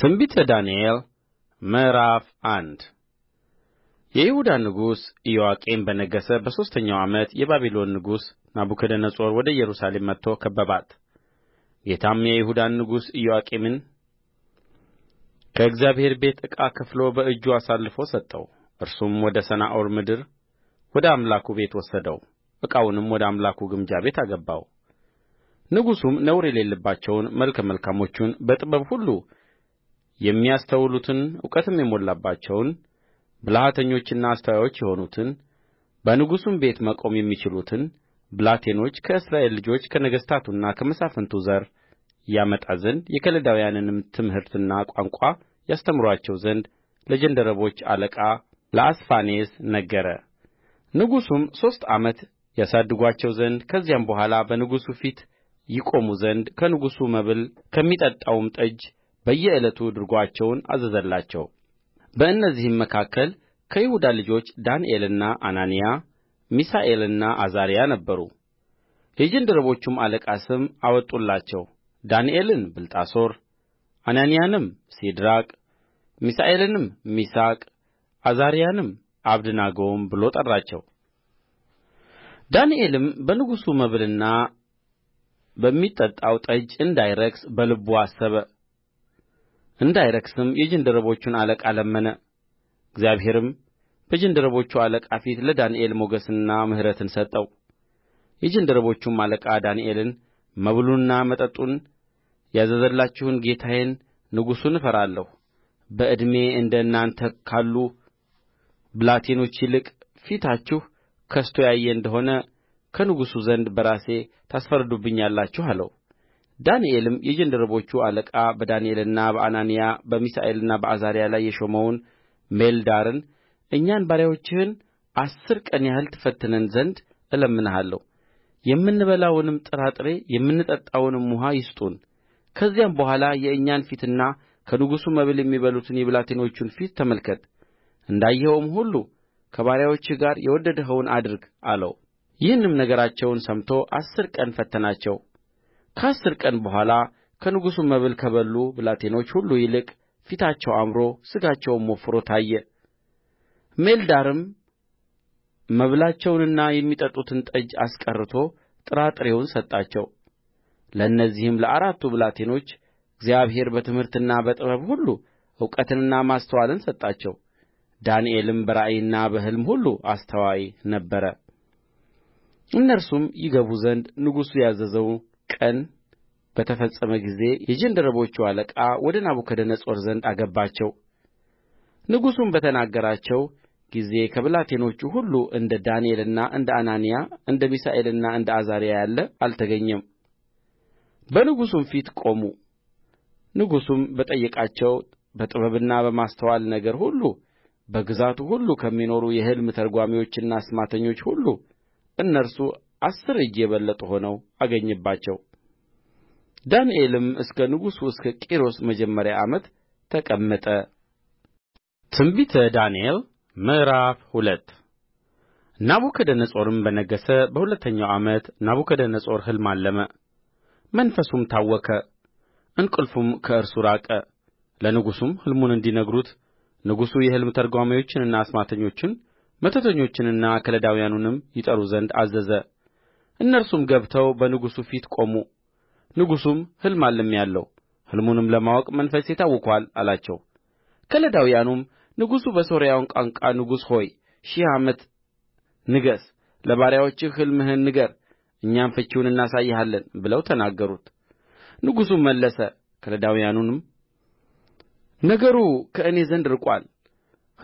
ትንቢተ ዳንኤል ምዕራፍ አንድ የይሁዳ ንጉሥ ኢዮአቄም በነገሠ በሦስተኛው ዓመት የባቢሎን ንጉሥ ናቡከደነፆር ወደ ኢየሩሳሌም መጥቶ ከበባት። ጌታም የይሁዳን ንጉሥ ኢዮአቄምን ከእግዚአብሔር ቤት ዕቃ ከፍሎ በእጁ አሳልፎ ሰጠው። እርሱም ወደ ሰናዖር ምድር ወደ አምላኩ ቤት ወሰደው፣ ዕቃውንም ወደ አምላኩ ግምጃ ቤት አገባው። ንጉሡም ነውር የሌለባቸውን መልከ መልካሞቹን በጥበብ ሁሉ የሚያስተውሉትን እውቀትም የሞላባቸውን ብልሃተኞችና አስተዋዮች የሆኑትን በንጉሡም ቤት መቆም የሚችሉትን ብላቴኖች ከእስራኤል ልጆች ከነገሥታቱና ከመሳፍንቱ ዘር ያመጣ ዘንድ የከለዳውያንንም ትምህርትና ቋንቋ ያስተምሩአቸው ዘንድ ለጃንደረቦች አለቃ ለአስፋኔዝ ነገረ። ንጉሡም ሦስት ዓመት ያሳድጓቸው ዘንድ ከዚያም በኋላ በንጉሡ ፊት ይቆሙ ዘንድ ከንጉሡ መብል ከሚጠጣውም ጠጅ በየዕለቱ ድርጎአቸውን አዘዘላቸው በእነዚህም መካከል ከይሁዳ ልጆች ዳንኤልና አናንያ ሚሳኤልና አዛርያ ነበሩ የጃንደረቦቹም አለቃ ስም አወጡላቸው ዳንኤልን ብልጣሶር አናንያንም ሲድራቅ ሚሳኤልንም ሚሳቅ አዛርያንም አብደናጎም ብሎ ጠራቸው። ዳንኤልም በንጉሡ መብልና በሚጠጣው ጠጅ እንዳይረክስ በልቡ አሰበ። እንዳይረክስም የጃንደረቦቹን አለቃ ለመነ እግዚአብሔርም በጃንደረቦቹ አለቃ ፊት ለዳንኤል ሞገስንና ምሕረትን ሰጠው የጃንደረቦቹም አለቃ ዳንኤልን መብሉንና መጠጡን ያዘዘላችሁን ጌታዬን ንጉሡን እፈራለሁ በዕድሜ እንደ እናንተ ካሉ ብላቴኖች ይልቅ ፊታችሁ ከስቶ ያየ እንደሆነ ከንጉሡ ዘንድ በራሴ ታስፈርዱብኛላችሁ አለው ዳንኤልም የጃንደረቦቹ አለቃ በዳንኤልና በአናንያ በሚሳኤልና በአዛርያ ላይ የሾመውን ሜልዳርን እኛን ባሪያዎችህን አሥር ቀን ያህል ትፈትነን ዘንድ እለምንሃለሁ የምንበላውንም ጥራጥሬ የምንጠጣውንም ውኃ ይስጡን። ከዚያም በኋላ የእኛን ፊትና ከንጉሡ መብል የሚበሉትን የብላቴኖቹን ፊት ተመልከት፣ እንዳየኸውም ሁሉ ከባሪያዎችህ ጋር የወደድኸውን አድርግ አለው። ይህንም ነገራቸውን ሰምቶ አሥር ቀን ፈተናቸው። ከአሥር ቀን በኋላ ከንጉሡ መብል ከበሉ ብላቴኖች ሁሉ ይልቅ ፊታቸው አምሮ ሥጋቸውም ወፍሮ ታየ። ሜልዳርም መብላቸውንና የሚጠጡትን ጠጅ አስቀርቶ ጥራጥሬውን ሰጣቸው። ለእነዚህም ለአራቱ ብላቴኖች እግዚአብሔር በትምህርትና በጥበብ ሁሉ እውቀትንና ማስተዋልን ሰጣቸው። ዳንኤልም በራእይና በሕልም ሁሉ አስተዋይ ነበረ። እነርሱም ይገቡ ዘንድ ንጉሡ ያዘዘው ቀን በተፈጸመ ጊዜ የጃንደረቦቹ አለቃ ወደ ናቡከደነፆር ዘንድ አገባቸው ንጉሡም በተናገራቸው ጊዜ ከብላቴኖቹ ሁሉ እንደ ዳንኤልና እንደ አናንያ እንደ ሚሳኤልና እንደ አዛርያ ያለ አልተገኘም በንጉሡም ፊት ቆሙ ንጉሡም በጠየቃቸው በጥበብና በማስተዋል ነገር ሁሉ በግዛቱ ሁሉ ከሚኖሩ የሕልም ተርጓሚዎችና አስማተኞች ሁሉ እነርሱ አሥር እጅ የበለጡ ሆነው አገኘባቸው ዳንኤልም እስከ ንጉሡ እስከ ቂሮስ መጀመሪያ ዓመት ተቀመጠ። ትንቢተ ዳንኤል ምዕራፍ ሁለት ናቡከደነፆርም በነገሠ በሁለተኛው ዓመት ናቡከደነፆር ሕልም አለመ፣ መንፈሱም ታወከ፣ እንቅልፉም ከእርሱ ራቀ። ለንጉሡም ሕልሙን እንዲነግሩት ንጉሡ የሕልም ተርጓሚዎችንና አስማተኞችን መተተኞችንና ከለዳውያኑንም ይጠሩ ዘንድ አዘዘ። እነርሱም ገብተው በንጉሡ ፊት ቆሙ ንጉሡም ሕልም አልሜአለሁ ሕልሙንም ለማወቅ መንፈሴ ታውኮአል አላቸው ከለዳውያኑም ንጉሡ በሶርያው ቋንቋ ንጉሥ ሆይ ሺህ ዓመት ንገሥ ለባሪያዎችህ ሕልምህን ንገር እኛም ፍቺውን እናሳይሃለን ብለው ተናገሩት ንጉሡም መለሰ ከለዳውያኑንም ነገሩ ከእኔ ዘንድ ርቆአል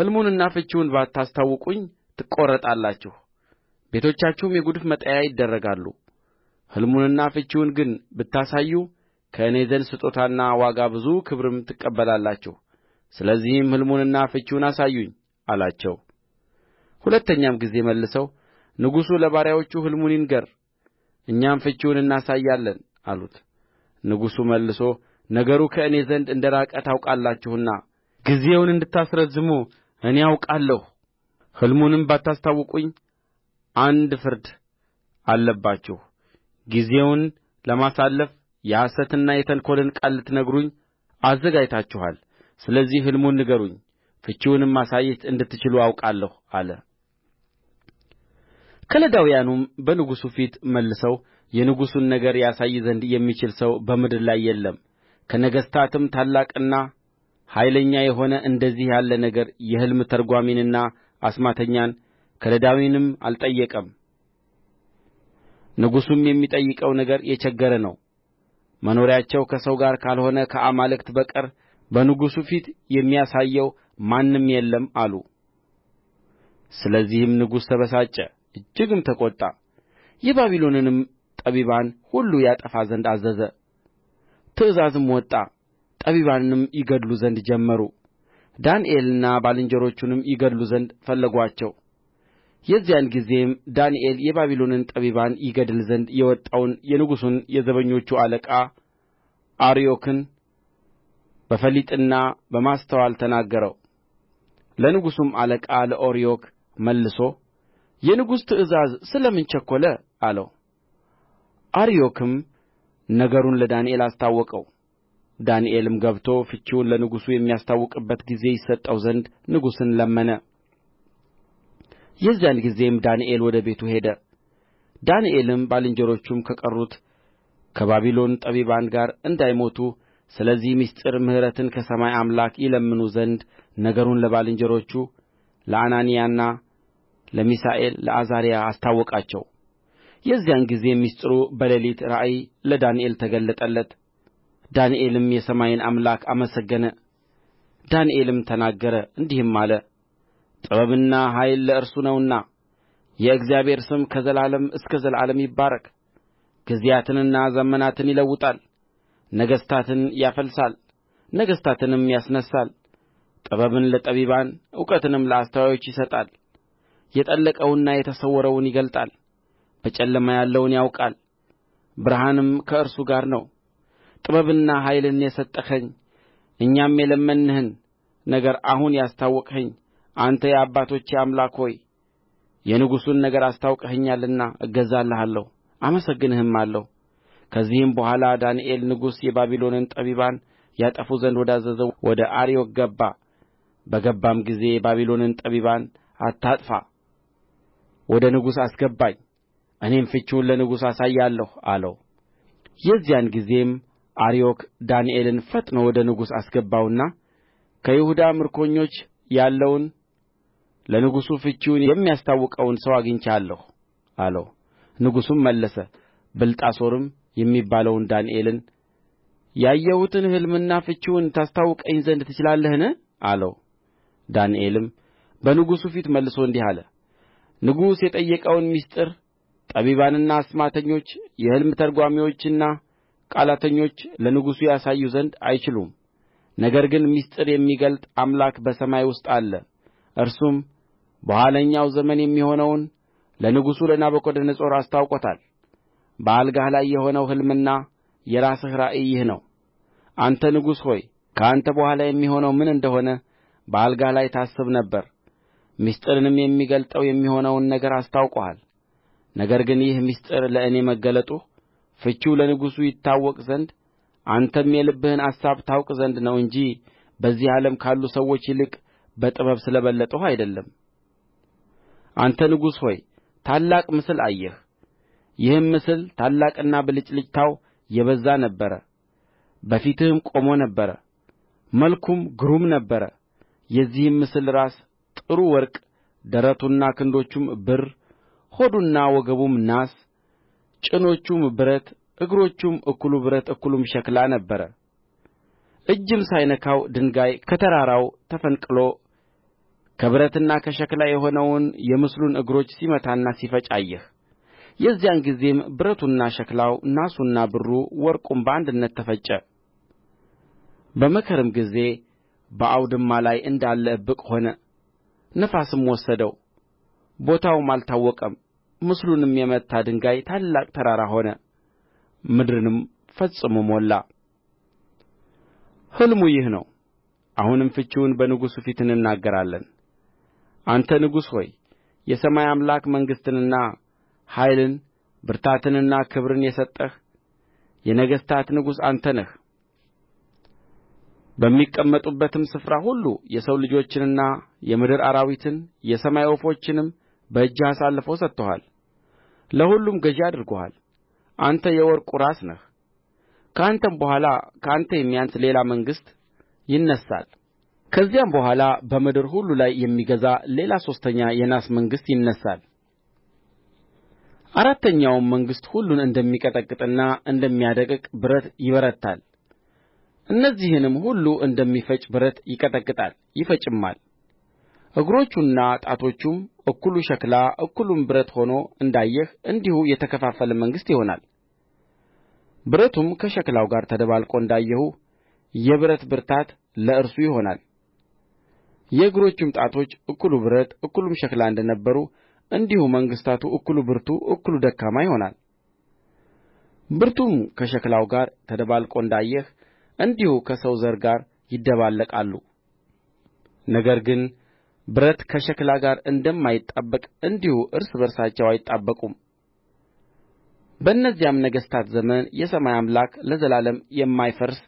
ሕልሙንና ፍቺውን ባታስታውቁኝ ትቈረጣላችሁ ቤቶቻችሁም የጕድፍ መጣያ ይደረጋሉ ሕልሙንና ፍቺውን ግን ብታሳዩ ከእኔ ዘንድ ስጦታና ዋጋ ብዙ ክብርም ትቀበላላችሁ ስለዚህም ሕልሙንና ፍቺውን አሳዩኝ አላቸው ሁለተኛም ጊዜ መልሰው ንጉሡ ለባሪያዎቹ ሕልሙን ይንገር እኛም ፍቺውን እናሳያለን አሉት ንጉሡ መልሶ ነገሩ ከእኔ ዘንድ እንደ ራቀ ታውቃላችሁና ጊዜውን እንድታስረዝሙ እኔ አውቃለሁ ሕልሙንም ባታስታውቁኝ አንድ ፍርድ አለባችሁ ጊዜውን ለማሳለፍ የሐሰትንና የተንኰልን ቃል ልትነግሩኝ አዘጋጅታችኋል ስለዚህ ሕልሙን ንገሩኝ ፍቺውንም ማሳየት እንድትችሉ አውቃለሁ አለ ከለዳውያኑም በንጉሡ ፊት መልሰው የንጉሡን ነገር ያሳይ ዘንድ የሚችል ሰው በምድር ላይ የለም ከነገሥታትም ታላቅና ኃይለኛ የሆነ እንደዚህ ያለ ነገር የሕልም ተርጓሚንና አስማተኛን ከለዳዊንም አልጠየቀም ንጉሡም የሚጠይቀው ነገር የቸገረ ነው መኖሪያቸው ከሰው ጋር ካልሆነ ከአማልክት በቀር በንጉሡ ፊት የሚያሳየው ማንም የለም አሉ ስለዚህም ንጉሡ ተበሳጨ እጅግም ተቈጣ የባቢሎንንም ጠቢባን ሁሉ ያጠፋ ዘንድ አዘዘ ትእዛዝም ወጣ ጠቢባንንም ይገድሉ ዘንድ ጀመሩ ዳንኤልንና ባልንጀሮቹንም ይገድሉ ዘንድ ፈለጓቸው የዚያን ጊዜም ዳንኤል የባቢሎንን ጠቢባን ይገድል ዘንድ የወጣውን የንጉሡን የዘበኞቹ አለቃ አርዮክን በፈሊጥና በማስተዋል ተናገረው። ለንጉሡም አለቃ ለአርዮክ መልሶ የንጉሥ ትእዛዝ ስለ ምን ቸኰለ አለው። አርዮክም ነገሩን ለዳንኤል አስታወቀው። ዳንኤልም ገብቶ ፍቺውን ለንጉሡ የሚያስታውቅበት ጊዜ ይሰጠው ዘንድ ንጉሡን ለመነ። የዚያን ጊዜም ዳንኤል ወደ ቤቱ ሄደ ዳንኤልም ባልንጀሮቹም ከቀሩት ከባቢሎን ጠቢባን ጋር እንዳይሞቱ ስለዚህ ምሥጢር ምሕረትን ከሰማይ አምላክ ይለምኑ ዘንድ ነገሩን ለባልንጀሮቹ ለአናንያና ለሚሳኤል ለአዛርያ አስታወቃቸው። የዚያን ጊዜ ምሥጢሩ በሌሊት ራእይ ለዳንኤል ተገለጠለት። ዳንኤልም የሰማይን አምላክ አመሰገነ። ዳንኤልም ተናገረ እንዲህም አለ ጥበብና ኃይል ለእርሱ ነውና የእግዚአብሔር ስም ከዘላለም እስከ ዘላለም ይባረክ ጊዜያትንና ዘመናትን ይለውጣል ነገሥታትን ያፈልሳል ነገሥታትንም ያስነሣል ጥበብን ለጠቢባን እውቀትንም ለአስተዋዮች ይሰጣል የጠለቀውንና የተሰወረውን ይገልጣል በጨለማ ያለውን ያውቃል ብርሃንም ከእርሱ ጋር ነው ጥበብንና ኃይልን የሰጠኸኝ እኛም የለመንንህን ነገር አሁን ያስታወቅኸኝ አንተ የአባቶቼ አምላክ ሆይ የንጉሡን ነገር አስታውቀኸኛልና እገዛልሃለሁ አመሰግንህማለሁ ከዚህም በኋላ ዳንኤል ንጉሡ የባቢሎንን ጠቢባን ያጠፉ ዘንድ ወዳዘዘው ወደ አርዮክ ገባ በገባም ጊዜ የባቢሎንን ጠቢባን አታጥፋ ወደ ንጉሥ አስገባኝ እኔም ፍቺውን ለንጉሡ አሳያለሁ አለው የዚያን ጊዜም አርዮክ ዳንኤልን ፈጥኖ ወደ ንጉሡ አስገባውና ከይሁዳ ምርኮኞች ያለውን ለንጉሡ ፍቺውን የሚያስታውቀውን ሰው አግኝቼአለሁ አለው ንጉሡም መለሰ ብልጣሶርም የሚባለውን ዳንኤልን ያየሁትን ሕልምና ፍቺውን ታስታውቀኝ ዘንድ ትችላለህን አለው ዳንኤልም በንጉሡ ፊት መልሶ እንዲህ አለ ንጉሡ የጠየቀውን ምሥጢር ጠቢባንና አስማተኞች የሕልም ተርጓሚዎችና ቃላተኞች ለንጉሡ ያሳዩ ዘንድ አይችሉም ነገር ግን ምሥጢር የሚገልጥ አምላክ በሰማይ ውስጥ አለ እርሱም በኋለኛው ዘመን የሚሆነውን ለንጉሡ ለናቡከደነፆር አስታውቆታል በአልጋህ ላይ የሆነው ሕልምና የራስህ ራእይ ይህ ነው አንተ ንጉሥ ሆይ ከአንተ በኋላ የሚሆነው ምን እንደሆነ በአልጋህ ላይ ታስብ ነበር ምሥጢርንም የሚገልጠው የሚሆነውን ነገር አስታውቆሃል ነገር ግን ይህ ምሥጢር ለእኔ መገለጡ ፍቺው ለንጉሡ ይታወቅ ዘንድ አንተም የልብህን አሳብ ታውቅ ዘንድ ነው እንጂ በዚህ ዓለም ካሉ ሰዎች ይልቅ በጥበብ ስለ በለጥሁ አይደለም አንተ ንጉሥ ሆይ ታላቅ ምስል አየህ ይህም ምስል ታላቅና ብልጭልጭታው የበዛ ነበረ በፊትህም ቆሞ ነበር መልኩም ግሩም ነበረ የዚህም ምስል ራስ ጥሩ ወርቅ ደረቱና ክንዶቹም ብር ሆዱና ወገቡም ናስ ጭኖቹም ብረት እግሮቹም እኩሉ ብረት እኩሉም ሸክላ ነበረ እጅም ሳይነካው ድንጋይ ከተራራው ተፈንቅሎ ከብረትና ከሸክላ የሆነውን የምስሉን እግሮች ሲመታና ሲፈጭ አየህ። የዚያን ጊዜም ብረቱና ሸክላው፣ ናሱና ብሩ፣ ወርቁም በአንድነት ተፈጨ። በመከርም ጊዜ በአውድማ ላይ እንዳለ እብቅ ሆነ፣ ነፋስም ወሰደው፣ ቦታውም አልታወቀም። ምስሉንም የመታ ድንጋይ ታላቅ ተራራ ሆነ፣ ምድርንም ፈጽሞ ሞላ። ሕልሙ ይህ ነው። አሁንም ፍቺውን በንጉሡ ፊት እንናገራለን። አንተ ንጉሥ ሆይ የሰማይ አምላክ መንግሥትንና ኃይልን ብርታትንና ክብርን የሰጠህ የነገሥታት ንጉሥ አንተ ነህ በሚቀመጡበትም ስፍራ ሁሉ የሰው ልጆችንና የምድር አራዊትን የሰማይ ወፎችንም በእጅህ አሳልፎ ሰጥቶሃል ለሁሉም ገዥ አድርጎሃል አንተ የወርቁ ራስ ነህ ከአንተም በኋላ ከአንተ የሚያንስ ሌላ መንግሥት ይነሣል ከዚያም በኋላ በምድር ሁሉ ላይ የሚገዛ ሌላ ሦስተኛ የናስ መንግሥት ይነሣል አራተኛውም መንግሥት ሁሉን እንደሚቀጠቅጥና እንደሚያደቅቅ ብረት ይበረታል እነዚህንም ሁሉ እንደሚፈጭ ብረት ይቀጠቅጣል ይፈጭማል እግሮቹና ጣቶቹም እኩሉ ሸክላ እኩሉም ብረት ሆኖ እንዳየህ እንዲሁ የተከፋፈለ መንግሥት ይሆናል ብረቱም ከሸክላው ጋር ተደባልቆ እንዳየሁ የብረት ብርታት ለእርሱ ይሆናል የእግሮቹም ጣቶች እኩሉ ብረት እኩሉም ሸክላ እንደ ነበሩ እንዲሁ መንግሥታቱ እኩሉ ብርቱ እኩሉ ደካማ ይሆናል። ብርቱም ከሸክላው ጋር ተደባልቆ እንዳየህ እንዲሁ ከሰው ዘር ጋር ይደባለቃሉ። ነገር ግን ብረት ከሸክላ ጋር እንደማይጣበቅ እንዲሁ እርስ በርሳቸው አይጣበቁም። በእነዚያም ነገሥታት ዘመን የሰማይ አምላክ ለዘላለም የማይፈርስ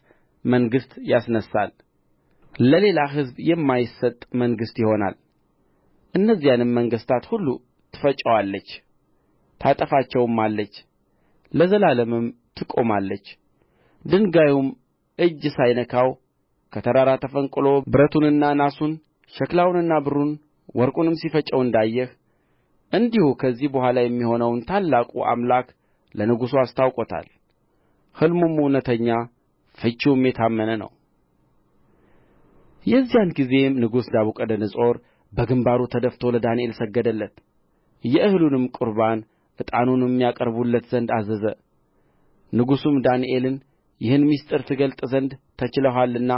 መንግሥት ያስነሣል። ለሌላ ሕዝብ የማይሰጥ መንግሥት ይሆናል እነዚያንም መንግሥታት ሁሉ ትፈጨዋለች ታጠፋቸውማለች ለዘላለምም ትቆማለች ድንጋዩም እጅ ሳይነካው ከተራራ ተፈንቅሎ ብረቱንና ናሱን ሸክላውንና ብሩን ወርቁንም ሲፈጨው እንዳየህ እንዲሁ ከዚህ በኋላ የሚሆነውን ታላቁ አምላክ ለንጉሡ አስታውቆታል። ሕልሙም እውነተኛ፣ ፍቺውም የታመነ ነው። የዚያን ጊዜም ንጉሡ ናቡከደነፆር በግምባሩ ተደፍቶ ለዳንኤል ሰገደለት የእህሉንም ቍርባን ዕጣኑንም ያቀርቡለት ዘንድ አዘዘ ንጉሡም ዳንኤልን ይህን ምሥጢር ትገልጥ ዘንድ ተችሎሃልና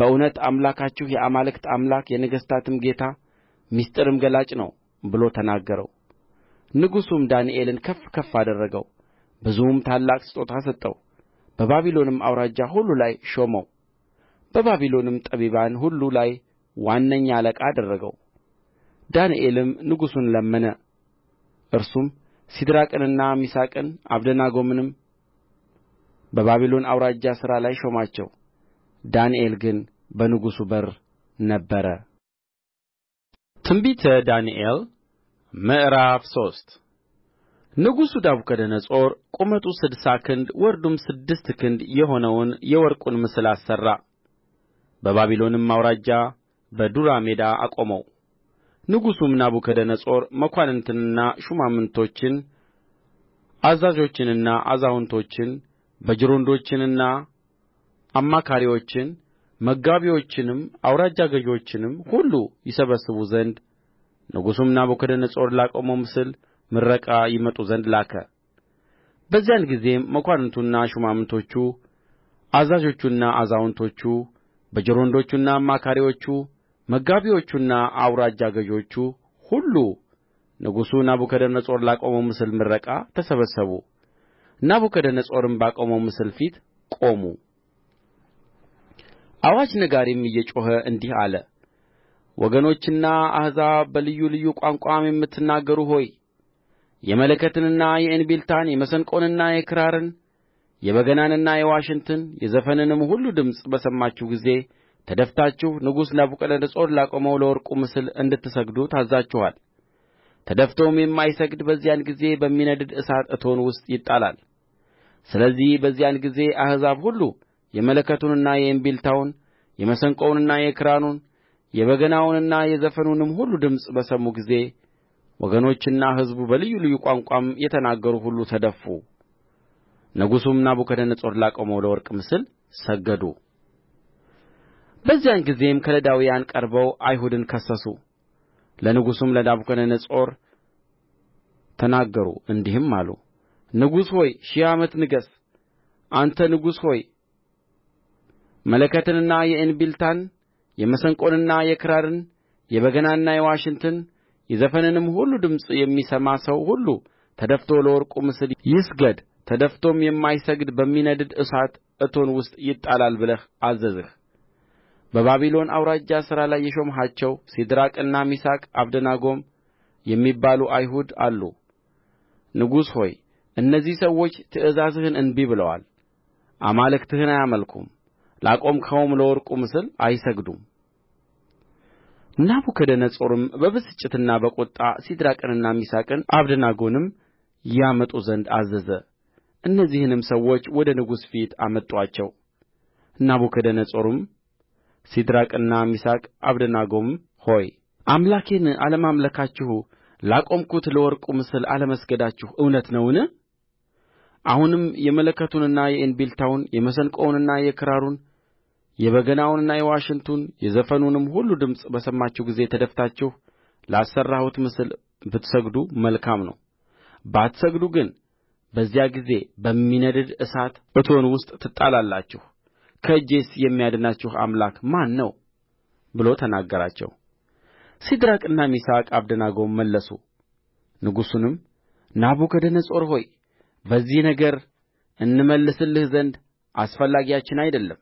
በእውነት አምላካችሁ የአማልክት አምላክ የነገሥታትም ጌታ ምሥጢርም ገላጭ ነው ብሎ ተናገረው። ንጉሡም ዳንኤልን ከፍ ከፍ አደረገው፣ ብዙም ታላቅ ስጦታ ሰጠው፣ በባቢሎንም አውራጃ ሁሉ ላይ ሾመው። በባቢሎንም ጠቢባን ሁሉ ላይ ዋነኛ አለቃ አደረገው ዳንኤልም ንጉሡን ለመነ እርሱም ሲድራቅንና ሚሳቅን አብደናጎንም በባቢሎን አውራጃ ሥራ ላይ ሾማቸው ዳንኤል ግን በንጉሡ በር ነበረ። ትንቢተ ዳንኤል ምዕራፍ ሶስት ንጉሡ ናቡከደነፆር ቁመቱ ስድሳ ክንድ ወርዱም ስድስት ክንድ የሆነውን የወርቁን ምስል አሠራ በባቢሎንም አውራጃ በዱራ ሜዳ አቆመው ንጉሡም ናቡከደነፆር መኳንንትንና ሹማምቶችን አዛዦችንና አዛውንቶችን በጅሮንዶችንና አማካሪዎችን መጋቢዎችንም አውራጃ ገዦችንም ሁሉ ይሰበስቡ ዘንድ ንጉሡም ናቡከደነፆር ላቆመው ምስል ምረቃ ይመጡ ዘንድ ላከ። በዚያን ጊዜም መኳንንቱና ሹማምቶቹ አዛዦቹና አዛውንቶቹ በጅሮንዶቹና አማካሪዎቹ መጋቢዎቹና አውራጃ ገዦቹ ሁሉ ንጉሡ ናቡከደነፆር ላቆመው ምስል ምረቃ ተሰበሰቡ ናቡከደነፆርም ባቆመው ምስል ፊት ቆሙ አዋጅ ነጋሪም እየጮኸ እንዲህ አለ ወገኖችና አሕዛብ በልዩ ልዩ ቋንቋም የምትናገሩ ሆይ የመለከትንና የእንቢልታን የመሰንቆንና የክራርን የበገናንና የዋሽንትን የዘፈንንም ሁሉ ድምፅ በሰማችሁ ጊዜ ተደፍታችሁ ንጉሡ ናቡከደነፆር ላቆመው ለወርቁ ምስል እንድትሰግዱ ታዝዛችኋል ተደፍቶም የማይሰግድ በዚያን ጊዜ በሚነድድ እሳት እቶን ውስጥ ይጣላል ስለዚህ በዚያን ጊዜ አሕዛብ ሁሉ የመለከቱንና የእምቢልታውን የመሰንቆውንና የክራሩን የበገናውንና የዘፈኑንም ሁሉ ድምፅ በሰሙ ጊዜ ወገኖችና ሕዝቡ በልዩ ልዩ ቋንቋም የተናገሩ ሁሉ ተደፉ ንጉሡም ናቡከደነፆር ላቆመው ለወርቅ ምስል ሰገዱ በዚያን ጊዜም ከለዳውያን ቀርበው አይሁድን ከሰሱ ለንጉሡም ለናቡከደነፆር ተናገሩ እንዲህም አሉ ንጉሥ ሆይ ሺህ ዓመት ንገሥ አንተ ንጉሥ ሆይ መለከትንና የእንቢልታን የመሰንቆንና የክራርን የበገናና የዋሽንትን የዘፈንንም ሁሉ ድምፅ የሚሰማ ሰው ሁሉ ተደፍቶ ለወርቁ ምስል ይስገድ ተደፍቶም የማይሰግድ በሚነድድ እሳት እቶን ውስጥ ይጣላል ብለህ አዘዝህ በባቢሎን አውራጃ ሥራ ላይ የሾምሃቸው ሲድራቅና ሚሳቅ አብደናጎም የሚባሉ አይሁድ አሉ ንጉሥ ሆይ እነዚህ ሰዎች ትእዛዝህን እንቢ ብለዋል አማልክትህን አያመልኩም ላቆምኸውም ለወርቁ ምስል አይሰግዱም ናቡከደነፆርም በብስጭትና በቍጣ ሲድራቅንና ሚሳቅን አብደናጎንም ያመጡ ዘንድ አዘዘ እነዚህንም ሰዎች ወደ ንጉሡ ፊት አመጡአቸው ናቡከደነፆርም ሲድራቅና ሚሳቅ አብደናጎም ሆይ አምላኬን አለማምለካችሁ ላቆምሁት ለወርቁ ምስል አለመስገዳችሁ እውነት ነውን? አሁንም የመለከቱንና የእንቢልታውን የመሰንቆውንና የክራሩን የበገናውንና የዋሽንቱን የዘፈኑንም ሁሉ ድምፅ በሰማችሁ ጊዜ ተደፍታችሁ ላሠራሁት ምስል ብትሰግዱ መልካም ነው። ባትሰግዱ ግን በዚያ ጊዜ በሚነድድ እሳት እቶን ውስጥ ትጣላላችሁ ከእጄስ የሚያድናችሁ አምላክ ማን ነው ብሎ ተናገራቸው። ሲድራቅና ሚሳቅ አብደናጎም መለሱ። ንጉሡንም ናቡከደነፆር ሆይ በዚህ ነገር እንመልስልህ ዘንድ አስፈላጊያችን አይደለም።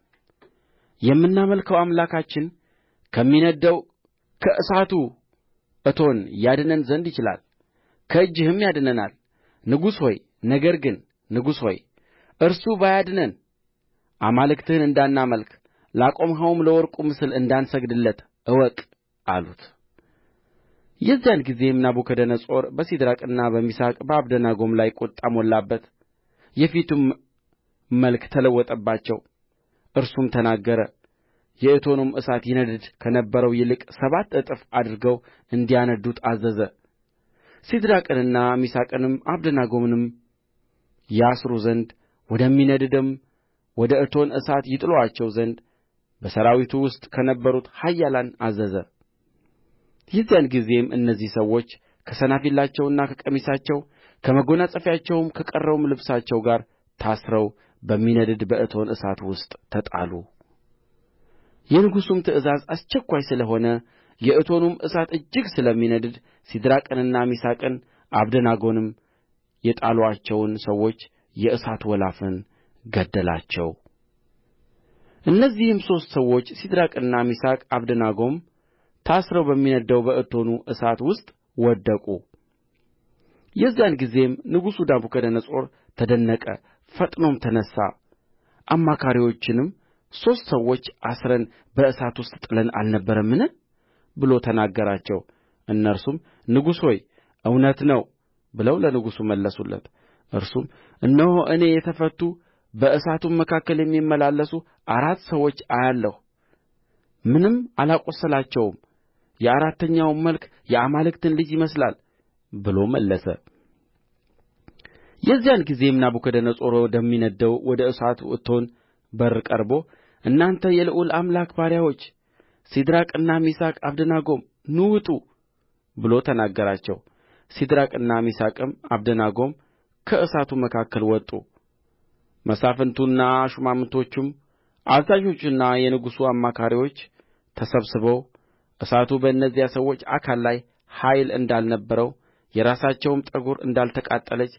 የምናመልከው አምላካችን ከሚነድደው ከእሳቱ እቶን ያድነን ዘንድ ይችላል፣ ከእጅህም ያድነናል። ንጉሥ ሆይ ነገር ግን ንጉሥ ሆይ እርሱ ባያድነን አማልክትህን እንዳናመልክ ላቆምኸውም ለወርቁ ምስል እንዳንሰግድለት እወቅ አሉት የዚያን ጊዜም ናቡከደነፆር በሲድራቅና በሚሳቅ በአብደናጎም ላይ ቍጣ ሞላበት የፊቱም መልክ ተለወጠባቸው እርሱም ተናገረ የእቶኑም እሳት ይነድድ ከነበረው ይልቅ ሰባት እጥፍ አድርገው እንዲያነድዱት አዘዘ ሲድራቅንና ሚሳቅንም አብደናጎንም ያስሩ ዘንድ ወደሚነድድም ወደ እቶን እሳት ይጥሉአቸው ዘንድ በሠራዊቱ ውስጥ ከነበሩት ኃያላን አዘዘ። የዚያን ጊዜም እነዚህ ሰዎች ከሰናፊላቸውና ከቀሚሳቸው ከመጐናጸፊያቸውም ከቀረውም ልብሳቸው ጋር ታስረው በሚነድድ በእቶን እሳት ውስጥ ተጣሉ። የንጉሡም ትእዛዝ አስቸኳይ ስለ ሆነ የእቶኑም እሳት እጅግ ስለሚነድድ ሲድራቅንና ሚሳቅን አብደናጎንም የጣሉአቸውን ሰዎች የእሳት ወላፈን ገደላቸው። እነዚህም ሦስት ሰዎች ሲድራቅና ሚሳቅ አብደናጎም ታስረው በሚነድደው በእቶኑ እሳት ውስጥ ወደቁ። የዚያን ጊዜም ንጉሡ ናቡከደነፆር ተደነቀ፣ ፈጥኖም ተነሣ። አማካሪዎችንም ሦስት ሰዎች አስረን በእሳት ውስጥ ጥለን አልነበረምን? ብሎ ተናገራቸው። እነርሱም ንጉሥ ሆይ እውነት ነው ብለው ለንጉሡ መለሱለት እርሱም እነሆ እኔ የተፈቱ በእሳቱም መካከል የሚመላለሱ አራት ሰዎች አያለሁ ምንም አላቈሰላቸውም የአራተኛውም መልክ የአማልክትን ልጅ ይመስላል ብሎ መለሰ የዚያን ጊዜም ናቡከደነፆር ወደሚነድደው ወደ እሳቱ እቶን በር ቀርቦ እናንተ የልዑል አምላክ ባሪያዎች ሲድራቅና ሚሳቅ አብደናጎም ኑ ውጡ ብሎ ተናገራቸው። ሲድራቅና ሚሳቅም አብደናጎም ከእሳቱ መካከል ወጡ። መሳፍንቱና ሹማምንቶቹም አዛዦቹና የንጉሡ አማካሪዎች ተሰብስበው እሳቱ በእነዚያ ሰዎች አካል ላይ ኃይል እንዳልነበረው የራሳቸውም ጠጉር እንዳልተቃጠለች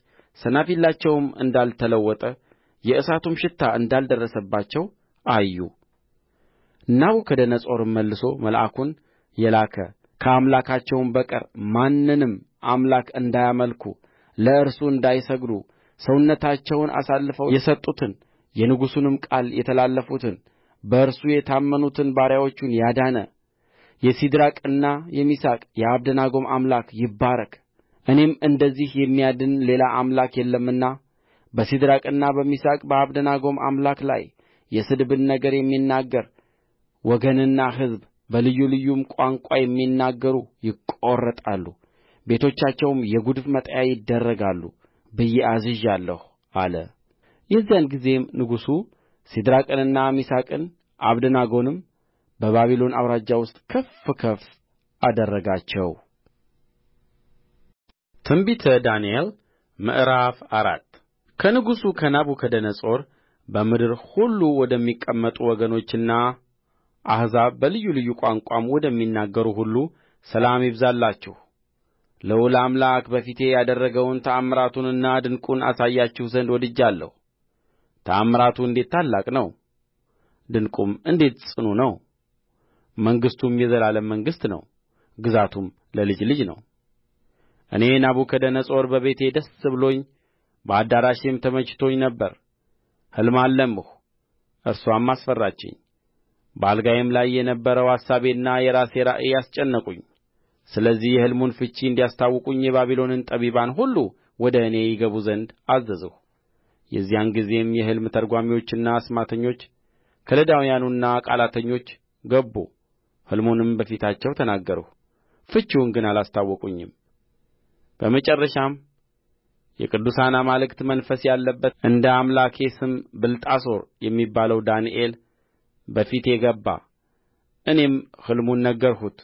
ሰናፊላቸውም እንዳልተለወጠ የእሳቱም ሽታ እንዳልደረሰባቸው አዩ። ናቡከደነፆርም መልሶ መልአኩን የላከ ከአምላካቸውም በቀር ማንንም አምላክ እንዳያመልኩ ለእርሱ እንዳይሰግዱ ሰውነታቸውን አሳልፈው የሰጡትን የንጉሡንም ቃል የተላለፉትን በእርሱ የታመኑትን ባሪያዎቹን ያዳነ የሲድራቅና የሚሳቅ የአብደናጎም አምላክ ይባረክ። እኔም እንደዚህ የሚያድን ሌላ አምላክ የለምና በሲድራቅና በሚሳቅ በአብደናጎም አምላክ ላይ የስድብን ነገር የሚናገር ወገንና ሕዝብ በልዩ ልዩም ቋንቋ የሚናገሩ ይቈረጣሉ ቤቶቻቸውም የጕድፍ መጣያ ይደረጋሉ ብዬ አዝዣለሁ አለ። የዚያን ጊዜም ንጉሡ ሲድራቅንና ሚሳቅን አብደናጎንም በባቢሎን አውራጃ ውስጥ ከፍ ከፍ አደረጋቸው። ትንቢተ ዳንኤል ምዕራፍ አራት ከንጉሡ ከናቡከደነፆር በምድር ሁሉ ወደሚቀመጡ ወገኖችና አሕዛብ በልዩ ልዩ ቋንቋም ወደሚናገሩ ሁሉ ሰላም ይብዛላችሁ ልዑል አምላክ በፊቴ ያደረገውን ተአምራቱንና ድንቁን አሳያችሁ ዘንድ ወድጃለሁ ተአምራቱ እንዴት ታላቅ ነው ድንቁም እንዴት ጽኑ ነው መንግሥቱም የዘላለም መንግሥት ነው ግዛቱም ለልጅ ልጅ ነው እኔ ናቡከደነፆር በቤቴ ደስ ብሎኝ በአዳራሼም ተመችቶኝ ነበር ሕልም አለምሁ እርስዋም አስፈራችኝ በአልጋዬም ላይ የነበረው አሳቤና የራሴ ራእይ አስጨነቁኝ ስለዚህ የሕልሙን ፍቺ እንዲያስታውቁኝ የባቢሎንን ጠቢባን ሁሉ ወደ እኔ ይገቡ ዘንድ አዘዝሁ የዚያን ጊዜም የሕልም ተርጓሚዎችና አስማተኞች ከለዳውያኑና ቃላተኞች ገቡ ሕልሙንም በፊታቸው ተናገርሁ ፍቺውን ግን አላስታወቁኝም በመጨረሻም የቅዱሳን አማልክት መንፈስ ያለበት እንደ አምላኬ ስም ብልጣሶር የሚባለው ዳንኤል በፊቴ ገባ። እኔም ሕልሙን ነገርሁት፣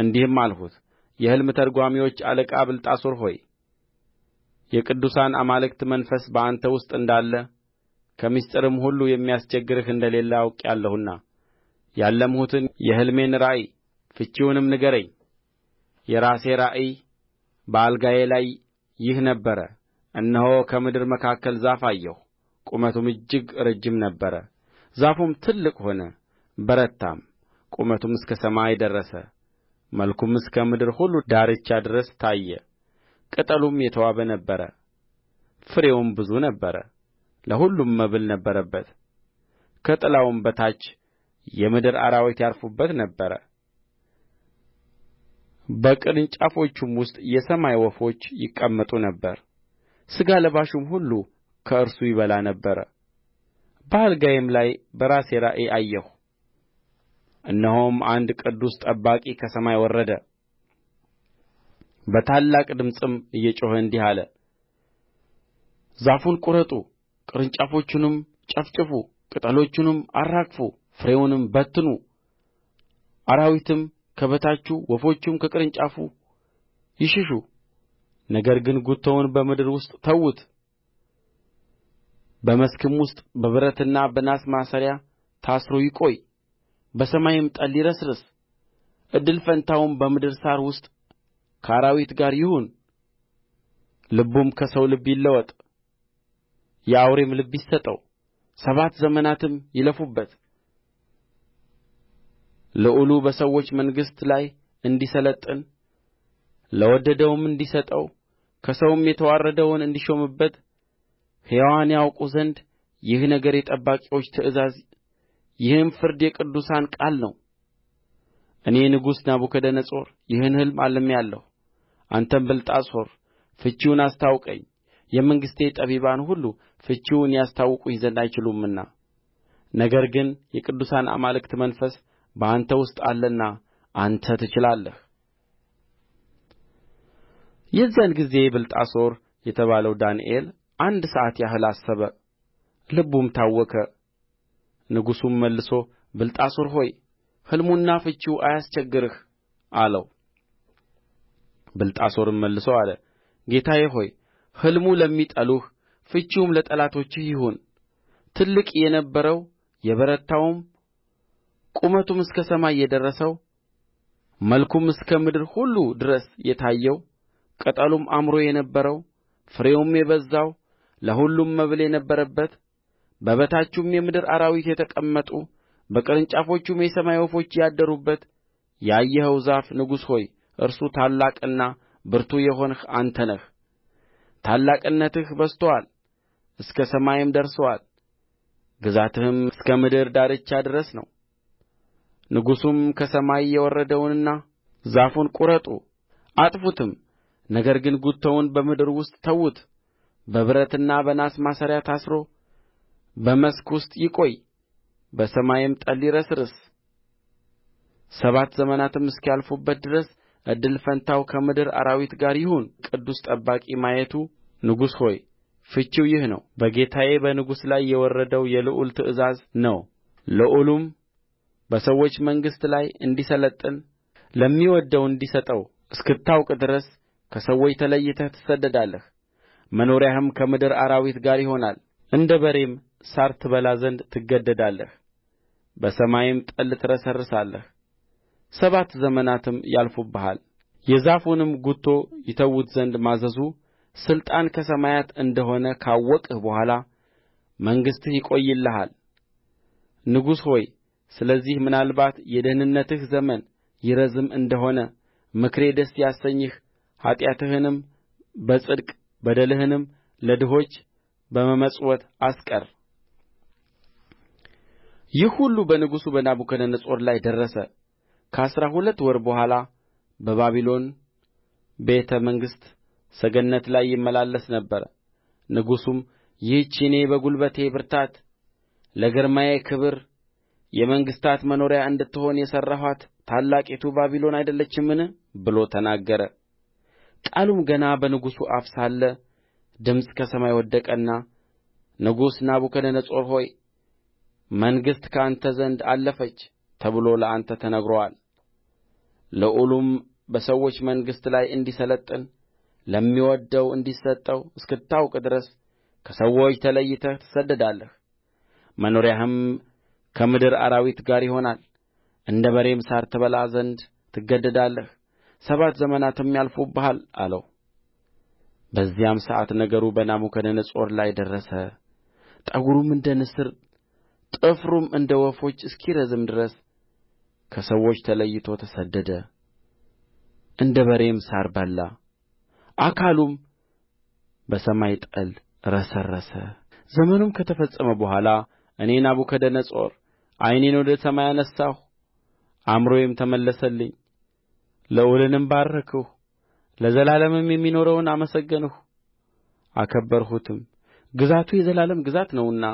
እንዲህም አልሁት፣ የሕልም ተርጓሚዎች አለቃ ብልጣሶር ሆይ የቅዱሳን አማልክት መንፈስ በአንተ ውስጥ እንዳለ ከምሥጢርም ሁሉ የሚያስቸግርህ እንደሌለ አውቄአለሁና ያለምሁትን የሕልሜን ራእይ ፍቺውንም ንገረኝ። የራሴ ራእይ በአልጋዬ ላይ ይህ ነበረ። እነሆ ከምድር መካከል ዛፍ አየሁ፣ ቁመቱም እጅግ ረጅም ነበረ፣ ዛፉም ትልቅ ሆነ በረታም፣ ቁመቱም እስከ ሰማይ ደረሰ፣ መልኩም እስከ ምድር ሁሉ ዳርቻ ድረስ ታየ። ቅጠሉም የተዋበ ነበረ፣ ፍሬውም ብዙ ነበረ፣ ለሁሉም መብል ነበረበት። ከጥላውም በታች የምድር አራዊት ያርፉበት ነበረ። በቅርንጫፎቹም ውስጥ የሰማይ ወፎች ይቀመጡ ነበር። ሥጋ ለባሹም ሁሉ ከእርሱ ይበላ ነበር። በአልጋዬም ላይ በራሴ ራእይ አየሁ እነሆም አንድ ቅዱስ ጠባቂ ከሰማይ ወረደ በታላቅ ድምፅም እየጮኸ እንዲህ አለ ዛፉን ቍረጡ ቅርንጫፎቹንም ጨፍጭፉ ቅጠሎቹንም አራግፉ ፍሬውንም በትኑ አራዊትም ከበታቹ ወፎቹም ከቅርንጫፉ ይሽሹ ነገር ግን ጉቶውን በምድር ውስጥ ተዉት በመስክም ውስጥ በብረትና በናስ ማሰሪያ ታስሮ ይቈይ በሰማይም ጠል ይረስርስ እድል ፈንታውም በምድር ሣር ውስጥ ከአራዊት ጋር ይሁን ልቡም ከሰው ልብ ይለወጥ የአውሬም ልብ ይሰጠው ሰባት ዘመናትም ይለፉበት ልዑሉ በሰዎች መንግሥት ላይ እንዲሠለጥን ለወደደውም እንዲሰጠው ከሰውም የተዋረደውን እንዲሾምበት ሕያዋን ያውቁ ዘንድ ይህ ነገር የጠባቂዎች ትእዛዝ ይህም ፍርድ የቅዱሳን ቃል ነው እኔ ንጉሡ ናቡከደነፆር ይህን ሕልም አልሜአለሁ አንተም ብልጣሶር ፍቺውን አስታውቀኝ የመንግሥቴ ጠቢባን ሁሉ ፍቺውን ያስታውቁኝ ዘንድ አይችሉምና ነገር ግን የቅዱሳን አማልክት መንፈስ በአንተ ውስጥ አለና አንተ ትችላለህ። የዚያን ጊዜ ብልጣሶር የተባለው ዳንኤል አንድ ሰዓት ያህል አሰበ ልቡም ታወከ ንጉሡም መልሶ ብልጣሶር ሆይ ሕልሙና ፍቺው አያስቸግርህ አለው ብልጣሶርም መልሶ አለ ጌታዬ ሆይ ሕልሙ ለሚጠሉህ ፍቺውም ለጠላቶችህ ይሁን ትልቅ የነበረው የበረታውም ቁመቱም እስከ ሰማይ የደረሰው መልኩም እስከ ምድር ሁሉ ድረስ የታየው ቅጠሉም አምሮ የነበረው ፍሬውም የበዛው ለሁሉም መብል የነበረበት በበታቹም የምድር አራዊት የተቀመጡ በቅርንጫፎቹም የሰማይ ወፎች ያደሩበት ያየኸው ዛፍ ንጉሥ ሆይ እርሱ ታላቅና ብርቱ የሆንህ አንተ ነህ። ታላቅነትህ በዝቶአል፣ እስከ ሰማይም ደርሶአል። ግዛትህም እስከ ምድር ዳርቻ ድረስ ነው። ንጉሡም ከሰማይ የወረደውንና ዛፉን ቍረጡ፣ አጥፉትም፣ ነገር ግን ጉቶውን በምድር ውስጥ ተዉት በብረትና በናስ ማሰሪያ ታስሮ በመስክ ውስጥ ይቈይ፣ በሰማይም ጠል ይረስርስ። ሰባት ዘመናትም እስኪያልፉበት ድረስ ዕድል ፈንታው ከምድር አራዊት ጋር ይሁን። ቅዱስ ጠባቂ ማየቱ ንጉሥ ሆይ ፍቺው ይህ ነው። በጌታዬ በንጉሥ ላይ የወረደው የልዑል ትእዛዝ ነው። ልዑሉም በሰዎች መንግሥት ላይ እንዲሰለጥን ለሚወደው እንዲሰጠው እስክታውቅ ድረስ ከሰዎች ተለይተህ ትሰደዳለህ። መኖሪያህም ከምድር አራዊት ጋር ይሆናል እንደ በሬም ሣር ትበላ ዘንድ ትገደዳለህ በሰማይም ጠል ትረሰርሳለህ ሰባት ዘመናትም ያልፉብሃል የዛፉንም ጉቶ ይተዉት ዘንድ ማዘዙ ሥልጣን ከሰማያት እንደሆነ ካወቅህ በኋላ መንግሥትህ ይቈይልሃል ንጉሥ ሆይ ስለዚህ ምናልባት የደኅንነትህ ዘመን ይረዝም እንደሆነ ምክሬ ደስ ያሰኝህ ኃጢአትህንም በጽድቅ በደልህንም ለድሆች በመመጽወት አስቀር ይህ ሁሉ በንጉሡ በናቡከደነፆር ላይ ደረሰ ከአሥራ ሁለት ወር በኋላ በባቢሎን ቤተ መንግሥት ሰገነት ላይ ይመላለስ ነበር። ንጉሡም ይህች እኔ በጕልበቴ ብርታት ለግርማዬ ክብር የመንግሥታት መኖሪያ እንድትሆን የሠራኋት ታላቂቱ ባቢሎን አይደለችምን ብሎ ተናገረ። ቃሉም ገና በንጉሡ አፍ ሳለ ድምፅ ከሰማይ ወደቀና ንጉሥ ናቡከደነፆር ሆይ መንግሥት ከአንተ ዘንድ አለፈች ተብሎ ለአንተ ተነግሮአል ልዑሉም በሰዎች መንግሥት ላይ እንዲሠለጥን ለሚወድደው እንዲሰጠው እስክታውቅ ድረስ ከሰዎች ተለይተህ ትሰደዳለህ መኖሪያህም ከምድር አራዊት ጋር ይሆናል እንደ በሬም ሣር ትበላ ዘንድ ትገደዳለህ ሰባት ዘመናትም ያልፉብሃል አለው በዚያም ሰዓት ነገሩ በናቡከደነፆር ላይ ደረሰ ጠጕሩም እንደ ንስር ጥፍሩም እንደ ወፎች እስኪረዝም ድረስ ከሰዎች ተለይቶ ተሰደደ እንደ በሬም ሣር በላ አካሉም በሰማይ ጠል ረሰረሰ ዘመኑም ከተፈጸመ በኋላ እኔ ናቡከደነፆር ዓይኔን ወደ ሰማይ አነሣሁ አእምሮዬም ተመለሰልኝ ልዑልንም ባረክሁ ለዘላለምም የሚኖረውን አመሰገንሁ አከበርሁትም ግዛቱ የዘላለም ግዛት ነውና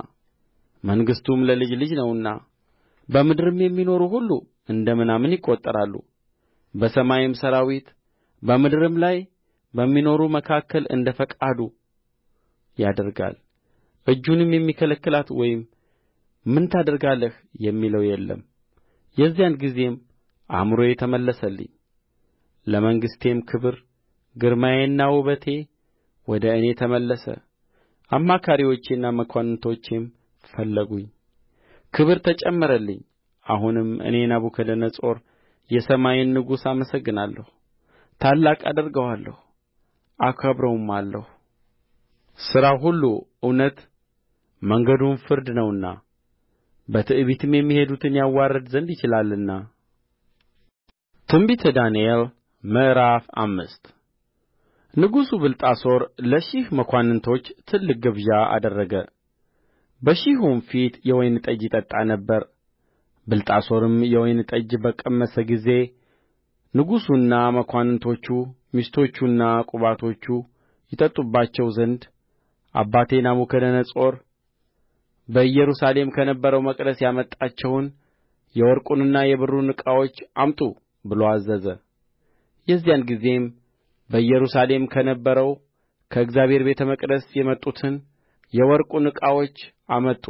መንግሥቱም ለልጅ ልጅ ነውና በምድርም የሚኖሩ ሁሉ እንደ ምናምን ይቈጠራሉ በሰማይም ሠራዊት በምድርም ላይ በሚኖሩ መካከል እንደ ፈቃዱ ያደርጋል እጁንም የሚከለክላት ወይም ምን ታደርጋለህ የሚለው የለም የዚያን ጊዜም አእምሮዬ ተመለሰልኝ ለመንግሥቴም ክብር ግርማዬና ውበቴ ወደ እኔ ተመለሰ። አማካሪዎቼና መኳንንቶቼም ፈለጉኝ፣ ክብር ተጨመረልኝ። አሁንም እኔ ናቡከደነፆር የሰማይን ንጉሥ አመሰግናለሁ፣ ታላቅ አደርገዋለሁ፣ አከብረውማለሁ። ሥራው ሁሉ እውነት፣ መንገዱም ፍርድ ነውና በትዕቢትም የሚሄዱትን ያዋርድ ዘንድ ይችላልና። ትንቢተ ዳንኤል ምዕራፍ አምስት ንጉሡ ብልጣሶር ለሺህ መኳንንቶች ትልቅ ግብዣ አደረገ፣ በሺሁም ፊት የወይን ጠጅ ይጠጣ ነበር። ብልጣሶርም የወይን ጠጅ በቀመሰ ጊዜ ንጉሡና መኳንንቶቹ፣ ሚስቶቹና ቁባቶቹ ይጠጡባቸው ዘንድ አባቴ ናቡከደነፆር በኢየሩሳሌም ከነበረው መቅደስ ያመጣቸውን የወርቁንና የብሩን ዕቃዎች አምጡ ብሎ አዘዘ። የዚያን ጊዜም በኢየሩሳሌም ከነበረው ከእግዚአብሔር ቤተ መቅደስ የመጡትን የወርቁን ዕቃዎች አመጡ።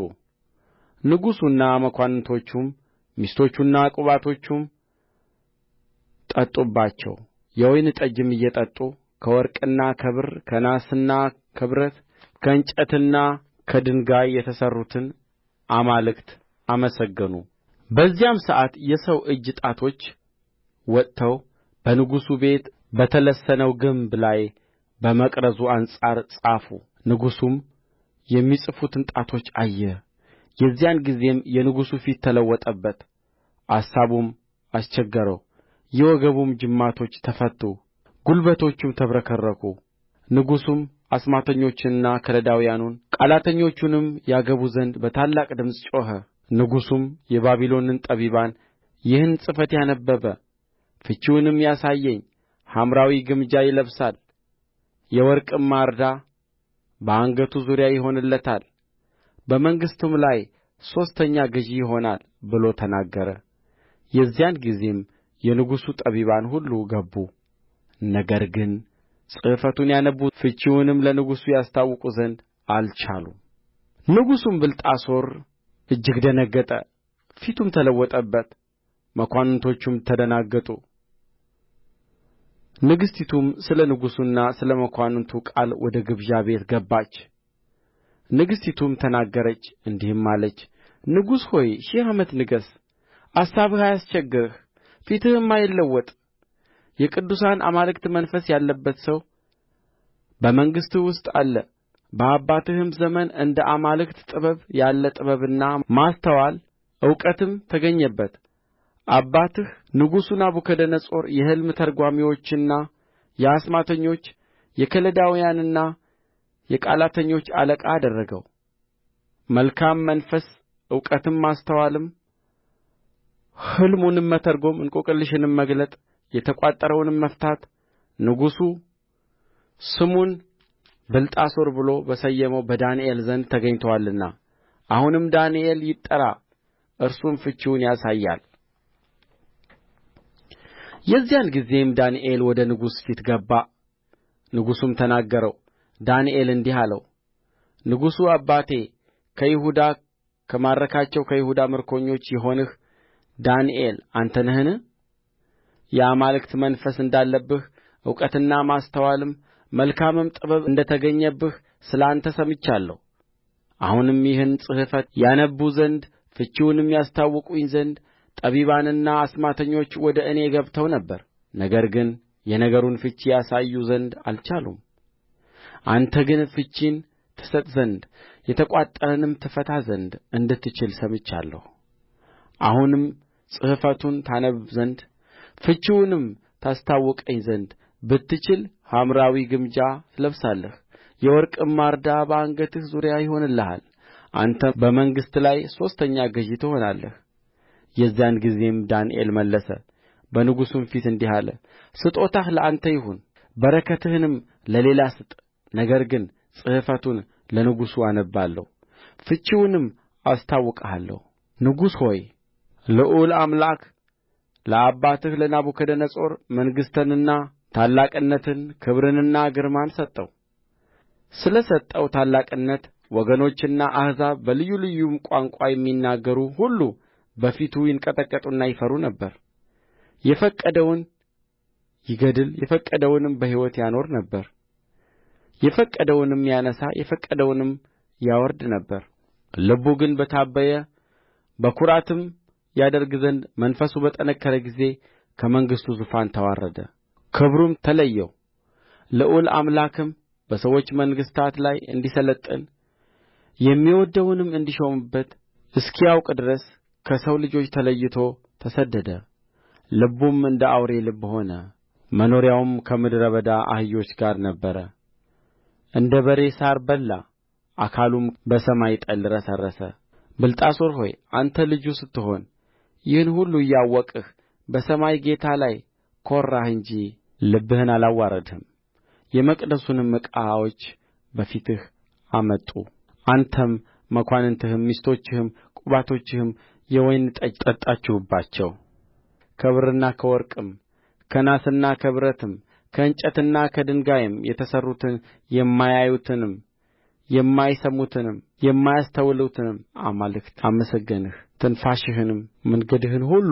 ንጉሡና መኳንንቶቹም ሚስቶቹና ቁባቶቹም ጠጡባቸው። የወይን ጠጅም እየጠጡ ከወርቅና ከብር ከናስና ከብረት ከእንጨትና ከድንጋይ የተሠሩትን አማልክት አመሰገኑ። በዚያም ሰዓት የሰው እጅ ጣቶች ወጥተው በንጉሡ ቤት በተለሰነው ግንብ ላይ በመቅረዙ አንጻር ጻፉ ንጉሡም የሚጽፉትን ጣቶች አየ የዚያን ጊዜም የንጉሡ ፊት ተለወጠበት አሳቡም አስቸገረው የወገቡም ጅማቶች ተፈቱ ጕልበቶቹም ተብረከረኩ ንጉሡም አስማተኞቹንና ከለዳውያኑን ቃላተኞቹንም ያገቡ ዘንድ በታላቅ ድምፅ ጮኸ ንጉሡም የባቢሎንን ጠቢባን ይህን ጽሕፈት ያነበበ ፍቺውንም ያሳየኝ ሐምራዊ ግምጃ ይለብሳል የወርቅም ማርዳ በአንገቱ ዙሪያ ይሆንለታል በመንግሥቱም ላይ ሦስተኛ ገዥ ይሆናል ብሎ ተናገረ። የዚያን ጊዜም የንጉሡ ጠቢባን ሁሉ ገቡ። ነገር ግን ጽሕፈቱን ያነቡ ፍቺውንም ለንጉሡ ያስታውቁ ዘንድ አልቻሉም። ንጉሡም ብልጣሶር እጅግ ደነገጠ፣ ፊቱም ተለወጠበት፣ መኳንንቶቹም ተደናገጡ። ንግሥቲቱም ስለ ንጉሡና ስለ መኳንንቱ ቃል ወደ ግብዣ ቤት ገባች ንግሥቲቱም ተናገረች እንዲህም አለች ንጉሥ ሆይ ሺህ ዓመት ንገሥ አሳብህ አያስቸግርህ ፊትህም አይለወጥ የቅዱሳን አማልክት መንፈስ ያለበት ሰው በመንግሥትህ ውስጥ አለ በአባትህም ዘመን እንደ አማልክት ጥበብ ያለ ጥበብና ማስተዋል እውቀትም ተገኘበት አባትህ ንጉሡ ናቡከደነፆር የሕልም ተርጓሚዎችና የአስማተኞች የከለዳውያንና የቃላተኞች አለቃ አደረገው። መልካም መንፈስ እውቀትም ማስተዋልም ሕልሙንም መተርጐም እንቈቅልሽንም መግለጥ የተቋጠረውንም መፍታት ንጉሡ ስሙን ብልጣሶር ብሎ በሰየመው በዳንኤል ዘንድ ተገኝቶአልና አሁንም ዳንኤል ይጠራ እርሱም ፍቺውን ያሳያል። የዚያን ጊዜም ዳንኤል ወደ ንጉሡ ፊት ገባ። ንጉሡም ተናገረው፣ ዳንኤል እንዲህ አለው፣ ንጉሡ አባቴ ከይሁዳ ከማረካቸው ከይሁዳ ምርኮኞች የሆንህ ዳንኤል አንተ ነህን? የአማልክት መንፈስ እንዳለብህ እውቀትና ማስተዋልም መልካምም ጥበብ እንደ ተገኘብህ ስለ አንተ ሰምቻለሁ። አሁንም ይህን ጽሕፈት ያነብቡ ዘንድ ፍቺውንም ያስታውቁኝ ዘንድ ጠቢባንና አስማተኞች ወደ እኔ ገብተው ነበር ነገር ግን የነገሩን ፍቺ ያሳዩ ዘንድ አልቻሉም አንተ ግን ፍቺን ትሰጥ ዘንድ የተቋጠረንም ትፈታ ዘንድ እንድትችል ሰምቻለሁ አሁንም ጽሕፈቱን ታነብብ ዘንድ ፍቺውንም ታስታውቀኝ ዘንድ ብትችል ሐምራዊ ግምጃ ትለብሳለህ የወርቅም ማርዳ በአንገትህ ዙሪያ ይሆንልሃል አንተም በመንግሥት ላይ ሦስተኛ ገዥ ትሆናለህ የዚያን ጊዜም ዳንኤል መለሰ በንጉሡም ፊት እንዲህ አለ ስጦታህ ለአንተ ይሁን በረከትህንም ለሌላ ስጥ ነገር ግን ጽሕፈቱን ለንጉሡ አነብባለሁ ፍቺውንም አስታውቅሃለሁ ንጉሥ ሆይ ልዑል አምላክ ለአባትህ ለናቡከደነፆር መንግሥትንና ታላቅነትን ክብርንና ግርማን ሰጠው ስለ ሰጠው ታላቅነት ወገኖችና አሕዛብ በልዩ ልዩም ቋንቋ የሚናገሩ ሁሉ በፊቱ ይንቀጠቀጡና ይፈሩ ነበር የፈቀደውን ይገድል የፈቀደውንም በሕይወት ያኖር ነበር የፈቀደውንም ያነሣ የፈቀደውንም ያወርድ ነበር ልቡ ግን በታበየ በኵራትም ያደርግ ዘንድ መንፈሱ በጠነከረ ጊዜ ከመንግሥቱ ዙፋን ተዋረደ ክብሩም ተለየው ልዑል አምላክም በሰዎች መንግሥታት ላይ እንዲሠለጥን የሚወድደውንም እንዲሾምበት እስኪያውቅ ድረስ ከሰው ልጆች ተለይቶ ተሰደደ ልቡም እንደ አውሬ ልብ ሆነ መኖሪያውም ከምድረ በዳ አህዮች ጋር ነበረ እንደ በሬ ሣር በላ አካሉም በሰማይ ጠል ረሰረሰ ብልጣሶር ሆይ አንተ ልጁ ስትሆን ይህን ሁሉ እያወቅህ በሰማይ ጌታ ላይ ኰራህ እንጂ ልብህን አላዋረድህም የመቅደሱንም ዕቃዎች በፊትህ አመጡ አንተም መኳንንትህም ሚስቶችህም ቁባቶችህም የወይን ጠጅ ጠጣችሁባቸው። ከብርና ከወርቅም ከናስና ከብረትም ከእንጨትና ከድንጋይም የተሠሩትን የማያዩትንም የማይሰሙትንም የማያስተውሉትንም አማልክት አመሰገንህ። ትንፋሽህንም መንገድህን ሁሉ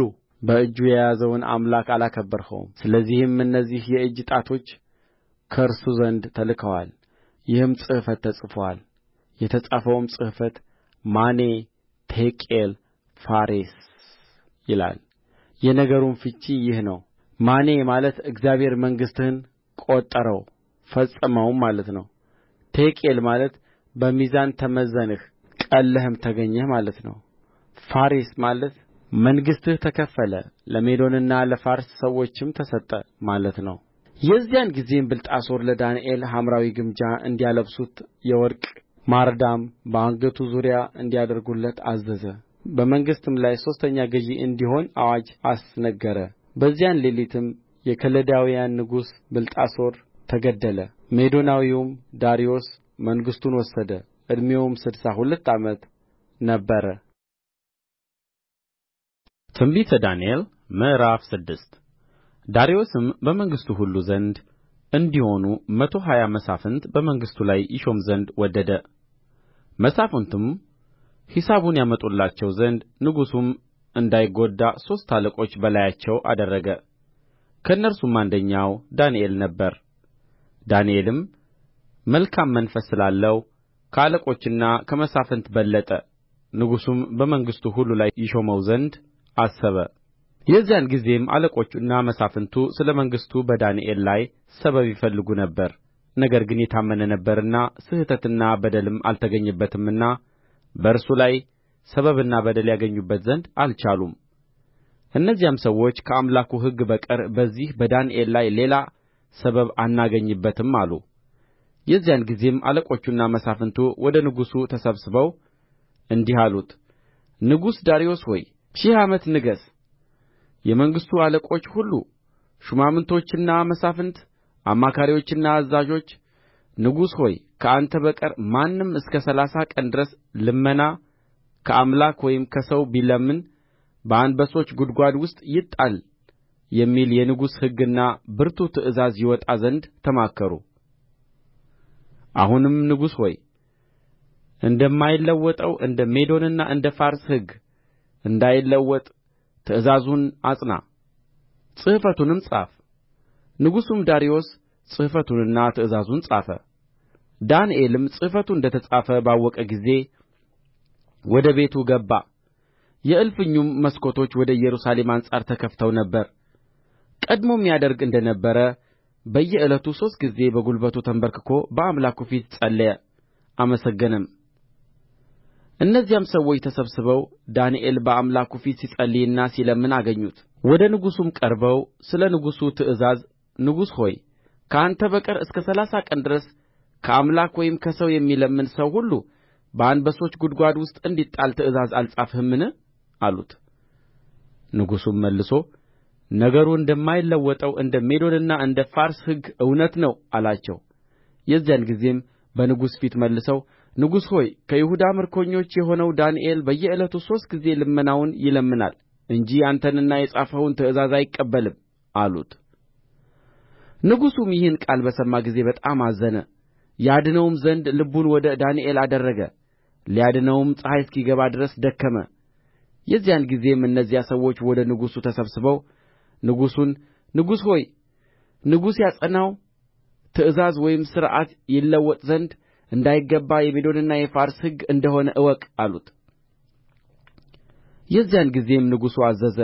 በእጁ የያዘውን አምላክ አላከበርኸውም። ስለዚህም እነዚህ የእጅ ጣቶች ከእርሱ ዘንድ ተልከዋል፣ ይህም ጽሕፈት ተጽፎአል። የተጻፈውም ጽሕፈት ማኔ ቴቄል ፋሬስ ይላል። የነገሩም ፍቺ ይህ ነው። ማኔ ማለት እግዚአብሔር መንግሥትህን ቈጠረው ፈጸመውም ማለት ነው። ቴቄል ማለት በሚዛን ተመዘንህ ቀልለህም ተገኘህ ማለት ነው። ፋሬስ ማለት መንግሥትህ ተከፈለ ለሜዶንና ለፋርስ ሰዎችም ተሰጠ ማለት ነው። የዚያን ጊዜም ብልጣሶር ለዳንኤል ሐምራዊ ግምጃ እንዲያለብሱት የወርቅ ማርዳም በአንገቱ ዙሪያ እንዲያደርጉለት አዘዘ። በመንግሥትም ላይ ሦስተኛ ገዥ እንዲሆን አዋጅ አስነገረ በዚያን ሌሊትም የከለዳውያን ንጉሥ ብልጣሶር ተገደለ ሜዶናዊውም ዳርዮስ መንግሥቱን ወሰደ ዕድሜውም ስድሳ ሁለት ዓመት ነበረ ትንቢተ ዳንኤል ምዕራፍ ስድስት ዳርዮስም በመንግሥቱ ሁሉ ዘንድ እንዲሆኑ መቶ ሀያ መሳፍንት በመንግሥቱ ላይ ይሾም ዘንድ ወደደ መሳፍንቱም ሒሳቡን ያመጡላቸው ዘንድ ንጉሡም እንዳይጐዳ ሦስት አለቆች በላያቸው አደረገ ከእነርሱም አንደኛው ዳንኤል ነበረ ዳንኤልም መልካም መንፈስ ስላለው ከአለቆችና ከመሳፍንት በለጠ ንጉሡም በመንግሥቱ ሁሉ ላይ ይሾመው ዘንድ አሰበ የዚያን ጊዜም አለቆቹና መሳፍንቱ ስለ መንግሥቱ በዳንኤል ላይ ሰበብ ይፈልጉ ነበር ነገር ግን የታመነ ነበርና ስሕተትና በደልም አልተገኘበትምና በእርሱ ላይ ሰበብና በደል ያገኙበት ዘንድ አልቻሉም እነዚያም ሰዎች ከአምላኩ ሕግ በቀር በዚህ በዳንኤል ላይ ሌላ ሰበብ አናገኝበትም አሉ የዚያን ጊዜም አለቆቹና መሳፍንቱ ወደ ንጉሡ ተሰብስበው እንዲህ አሉት ንጉሥ ዳርዮስ ሆይ ሺህ ዓመት ንገሥ የመንግሥቱ አለቆች ሁሉ ሹማምቶችና መሳፍንት አማካሪዎችና አዛዦች ንጉሥ ሆይ ከአንተ በቀር ማንም እስከ ሠላሳ ቀን ድረስ ልመና ከአምላክ ወይም ከሰው ቢለምን በአንበሶች ጕድጓድ ውስጥ ይጣል የሚል የንጉሥ ሕግና ብርቱ ትእዛዝ ይወጣ ዘንድ ተማከሩ። አሁንም ንጉሥ ሆይ እንደማይለወጠው እንደ ሜዶንና እንደ ፋርስ ሕግ እንዳይለወጥ ትእዛዙን አጽና፣ ጽሕፈቱንም ጻፍ። ንጉሡም ዳርዮስ ጽሕፈቱንና ትእዛዙን ጻፈ። ዳንኤልም ጽሕፈቱ እንደ ተጻፈ ባወቀ ጊዜ ወደ ቤቱ ገባ የእልፍኙም መስኮቶች ወደ ኢየሩሳሌም አንጻር ተከፍተው ነበር ቀድሞም ያደርግ እንደ ነበረ በየዕለቱ ሦስት ጊዜ በጕልበቱ ተንበርክኮ በአምላኩ ፊት ጸለየ፣ አመሰገነም። እነዚያም ሰዎች ተሰብስበው ዳንኤል በአምላኩ ፊት ሲጸልይና ሲለምን አገኙት። ወደ ንጉሡም ቀርበው ስለ ንጉሡ ትእዛዝ ንጉሥ ሆይ ከአንተ በቀር እስከ ሠላሳ ቀን ድረስ ከአምላክ ወይም ከሰው የሚለምን ሰው ሁሉ በአንበሶች ጕድጓድ ውስጥ እንዲጣል ትእዛዝ አልጻፍህምን አሉት ንጉሡም መልሶ ነገሩ እንደማይለወጠው እንደ ሜዶንና እንደ ፋርስ ሕግ እውነት ነው አላቸው የዚያን ጊዜም በንጉሥ ፊት መልሰው ንጉሥ ሆይ ከይሁዳ ምርኮኞች የሆነው ዳንኤል በየዕለቱ ሦስት ጊዜ ልመናውን ይለምናል እንጂ አንተንና የጻፍኸውን ትእዛዝ አይቀበልም አሉት ንጉሡም ይህን ቃል በሰማ ጊዜ በጣም አዘነ ያድነውም ዘንድ ልቡን ወደ ዳንኤል አደረገ ሊያድነውም ፀሐይ እስኪገባ ድረስ ደከመ የዚያን ጊዜም እነዚያ ሰዎች ወደ ንጉሡ ተሰብስበው ንጉሡን ንጉሥ ሆይ ንጉሥ ያጸናው ትእዛዝ ወይም ሥርዓት ይለወጥ ዘንድ እንዳይገባ የሜዶንና የፋርስ ሕግ እንደሆነ እወቅ አሉት። የዚያን ጊዜም ንጉሡ አዘዘ።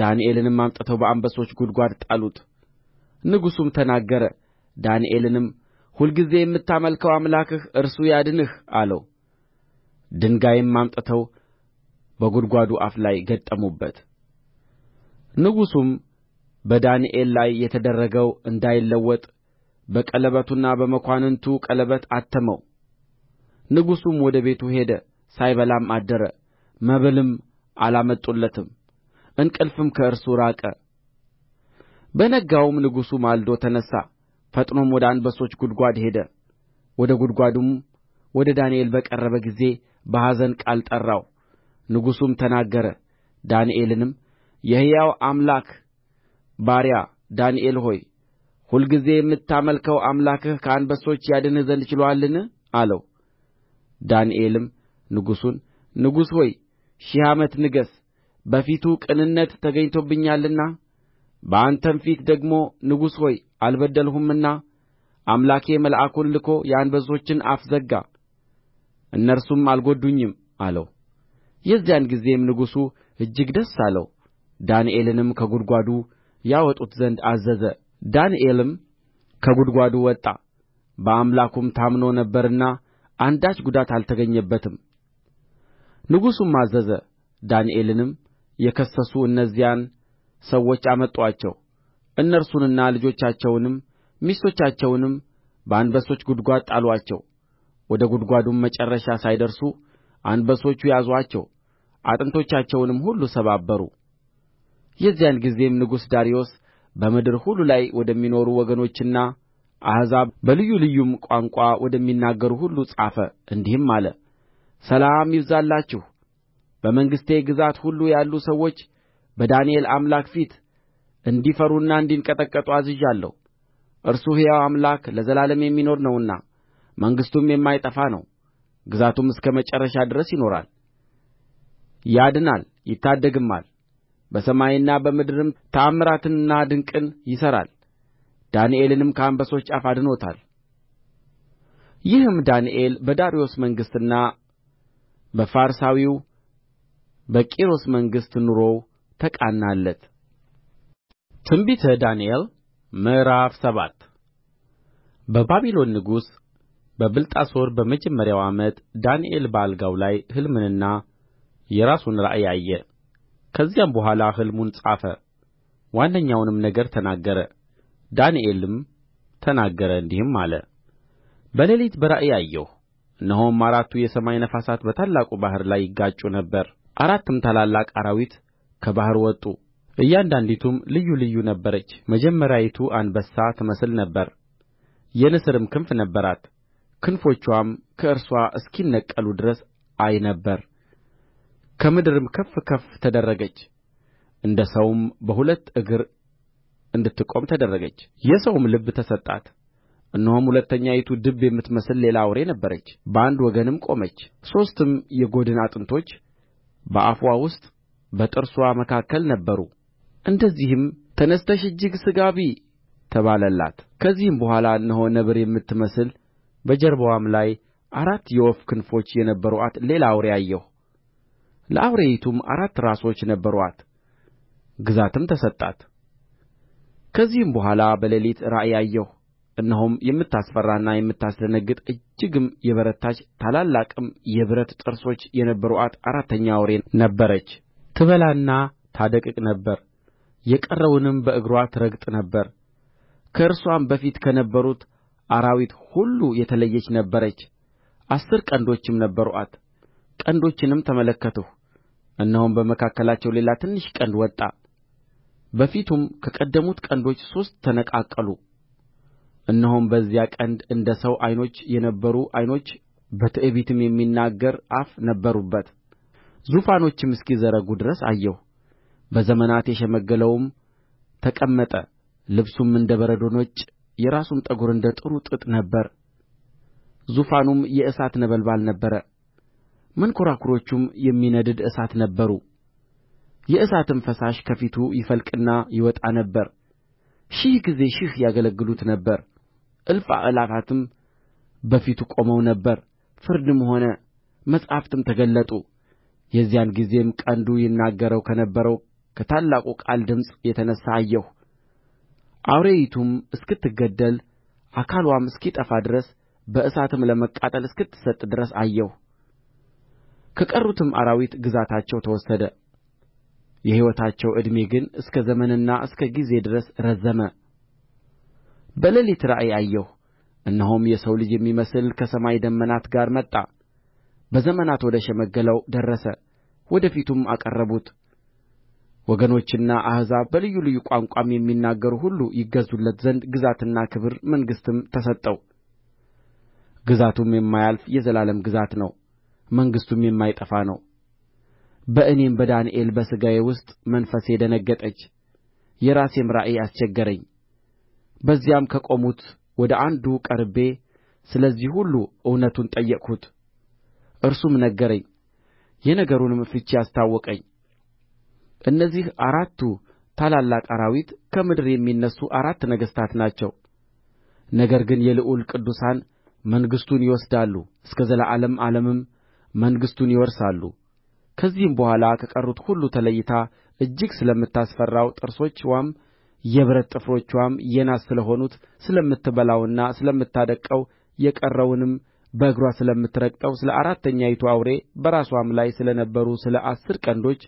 ዳንኤልንም አምጥተው በአንበሶች ጒድጓድ ጣሉት። ንጉሡም ተናገረ፣ ዳንኤልንም ሁልጊዜ የምታመልከው አምላክህ እርሱ ያድንህ አለው ድንጋይም አምጥተው በጕድጓዱ አፍ ላይ ገጠሙበት ንጉሡም በዳንኤል ላይ የተደረገው እንዳይለወጥ በቀለበቱና በመኳንንቱ ቀለበት አተመው ንጉሡም ወደ ቤቱ ሄደ ሳይበላም አደረ መብልም አላመጡለትም እንቅልፍም ከእርሱ ራቀ በነጋውም ንጉሡ ማልዶ ተነሣ ፈጥኖም ወደ አንበሶች ጕድጓድ ሄደ ወደ ጕድጓዱም ወደ ዳንኤል በቀረበ ጊዜ በኀዘን ቃል ጠራው ንጉሡም ተናገረ ዳንኤልንም የሕያው አምላክ ባሪያ ዳንኤል ሆይ ሁልጊዜ የምታመልከው አምላክህ ከአንበሶች ያድንህ ዘንድ ችሎአልን አለው ዳንኤልም ንጉሡን ንጉሥ ሆይ ሺህ ዓመት ንገሥ በፊቱ ቅንነት ተገኝቶብኛልና በአንተም ፊት ደግሞ ንጉሥ ሆይ አልበደልሁምና አምላኬ መልአኩን ልኮ የአንበሶችን አፍ ዘጋ እነርሱም አልጐዱኝም አለው። የዚያን ጊዜም ንጉሡ እጅግ ደስ አለው። ዳንኤልንም ከጕድጓዱ ያወጡት ዘንድ አዘዘ። ዳንኤልም ከጕድጓዱ ወጣ፣ በአምላኩም ታምኖ ነበርና አንዳች ጉዳት አልተገኘበትም። ንጉሡም አዘዘ፣ ዳንኤልንም የከሰሱ እነዚያን ሰዎች አመጡአቸው እነርሱንና ልጆቻቸውንም ሚስቶቻቸውንም በአንበሶች ጕድጓድ ጣሉአቸው ወደ ጕድጓዱም መጨረሻ ሳይደርሱ አንበሶቹ ያዙአቸው አጥንቶቻቸውንም ሁሉ ሰባበሩ የዚያን ጊዜም ንጉሥ ዳርዮስ በምድር ሁሉ ላይ ወደሚኖሩ ወገኖችና አሕዛብ በልዩ ልዩም ቋንቋ ወደሚናገሩ ሁሉ ጻፈ እንዲህም አለ ሰላም ይብዛላችሁ በመንግሥቴ ግዛት ሁሉ ያሉ ሰዎች በዳንኤል አምላክ ፊት እንዲፈሩና እንዲንቀጠቀጡ አዝዣለሁ። እርሱ ሕያው አምላክ ለዘላለም የሚኖር ነውና መንግሥቱም የማይጠፋ ነው፣ ግዛቱም እስከ መጨረሻ ድረስ ይኖራል። ያድናል፣ ይታደግማል፣ በሰማይና በምድርም ተአምራትንና ድንቅን ይሠራል። ዳንኤልንም ከአንበሶች አፍ አድኖታል። ይህም ዳንኤል በዳርዮስ መንግሥትና በፋርሳዊው በቂሮስ መንግሥት ኑሮው ተቃናለት። ትንቢተ ዳንኤል ምዕራፍ ሰባት በባቢሎን ንጉሥ በብልጣሶር በመጀመሪያው ዓመት ዳንኤል በአልጋው ላይ ሕልምንና የራሱን ራእይ አየ። ከዚያም በኋላ ሕልሙን ጻፈ፣ ዋነኛውንም ነገር ተናገረ። ዳንኤልም ተናገረ እንዲህም አለ። በሌሊት በራእይ አየሁ፣ እነሆም አራቱ የሰማይ ነፋሳት በታላቁ ባሕር ላይ ይጋጩ ነበር። አራትም ታላላቅ አራዊት ከባሕር ወጡ እያንዳንዲቱም ልዩ ልዩ ነበረች መጀመሪያይቱ አንበሳ ትመስል ነበር የንስርም ክንፍ ነበራት ክንፎቿም ከእርስዋ እስኪነቀሉ ድረስ አይ ነበር ከምድርም ከፍ ከፍ ተደረገች እንደ ሰውም በሁለት እግር እንድትቆም ተደረገች የሰውም ልብ ተሰጣት እነሆም ሁለተኛይቱ ድብ የምትመስል ሌላ አውሬ ነበረች በአንድ ወገንም ቆመች ሦስትም የጐድን አጥንቶች በአፍዋ ውስጥ በጥርስዋ መካከል ነበሩ እንደዚህም ተነሥተሽ እጅግ ሥጋ ብዪ ተባለላት ከዚህም በኋላ እነሆ ነብር የምትመስል በጀርባዋም ላይ አራት የወፍ ክንፎች የነበሩአት ሌላ አውሬ አየሁ ለአውሬይቱም አራት ራሶች ነበሩአት ግዛትም ተሰጣት ከዚህም በኋላ በሌሊት ራእይ አየሁ እነሆም የምታስፈራና የምታስደነግጥ እጅግም የበረታች ታላላቅም የብረት ጥርሶች የነበሩአት አራተኛ አውሬ ነበረች ትበላና ታደቅቅ ነበር የቀረውንም በእግርዋ ትረግጥ ነበር ከእርስዋም በፊት ከነበሩት አራዊት ሁሉ የተለየች ነበረች አሥር ቀንዶችም ነበሩአት ቀንዶችንም ተመለከትሁ እነሆም በመካከላቸው ሌላ ትንሽ ቀንድ ወጣ በፊቱም ከቀደሙት ቀንዶች ሦስት ተነቃቀሉ እነሆም በዚያ ቀንድ እንደ ሰው ዓይኖች የነበሩ ዓይኖች በትዕቢትም የሚናገር አፍ ነበሩበት ዙፋኖችም እስኪዘረጉ ድረስ አየሁ በዘመናት የሸመገለውም ተቀመጠ ልብሱም እንደ በረዶ ነጭ የራሱም ጠጕር እንደ ጥሩ ጥጥ ነበረ ዙፋኑም የእሳት ነበልባል ነበረ መንኰራኵሮቹም የሚነድድ እሳት ነበሩ የእሳትም ፈሳሽ ከፊቱ ይፈልቅና ይወጣ ነበር ሺህ ጊዜ ሺህ ያገለግሉት ነበር እልፍ አእላፋትም በፊቱ ቆመው ነበር ፍርድም ሆነ መጻሕፍትም ተገለጡ የዚያን ጊዜም ቀንዱ ይናገረው ከነበረው ከታላቁ ቃል ድምፅ የተነሣ አየሁ አውሬይቱም እስክትገደል አካልዋም እስኪጠፋ ድረስ በእሳትም ለመቃጠል እስክትሰጥ ድረስ አየሁ ከቀሩትም አራዊት ግዛታቸው ተወሰደ የሕይወታቸው ዕድሜ ግን እስከ ዘመንና እስከ ጊዜ ድረስ ረዘመ በሌሊት ራእይ አየሁ እነሆም የሰው ልጅ የሚመስል ከሰማይ ደመናት ጋር መጣ በዘመናት ወደ ሸመገለው ደረሰ ወደ ፊቱም አቀረቡት ወገኖችና አሕዛብ በልዩ ልዩ ቋንቋም የሚናገሩ ሁሉ ይገዙለት ዘንድ ግዛትና ክብር መንግሥትም ተሰጠው ግዛቱም የማያልፍ የዘላለም ግዛት ነው መንግሥቱም የማይጠፋ ነው በእኔም በዳንኤል በሥጋዬ ውስጥ መንፈሴ ደነገጠች የራሴም ራእይ አስቸገረኝ በዚያም ከቆሙት ወደ አንዱ ቀርቤ ስለዚህ ሁሉ እውነቱን ጠየቅሁት እርሱም ነገረኝ የነገሩንም ፍቺ አስታወቀኝ እነዚህ አራቱ ታላላቅ አራዊት ከምድር የሚነሡ አራት ነገሥታት ናቸው ነገር ግን የልዑል ቅዱሳን መንግሥቱን ይወስዳሉ እስከ ዘላለም ዓለምም መንግሥቱን ይወርሳሉ ከዚህም በኋላ ከቀሩት ሁሉ ተለይታ እጅግ ስለምታስፈራው ጥርሶችዋም የብረት ጥፍሮችዋም የናስ ስለ ሆኑት ስለምትበላውና ስለምታደቅቀው የቀረውንም በእግርዋ ስለምትረግጠው ስለ አራተኛይቱ አውሬ በራስዋም ላይ ስለ ነበሩ ስለ አሥር ቀንዶች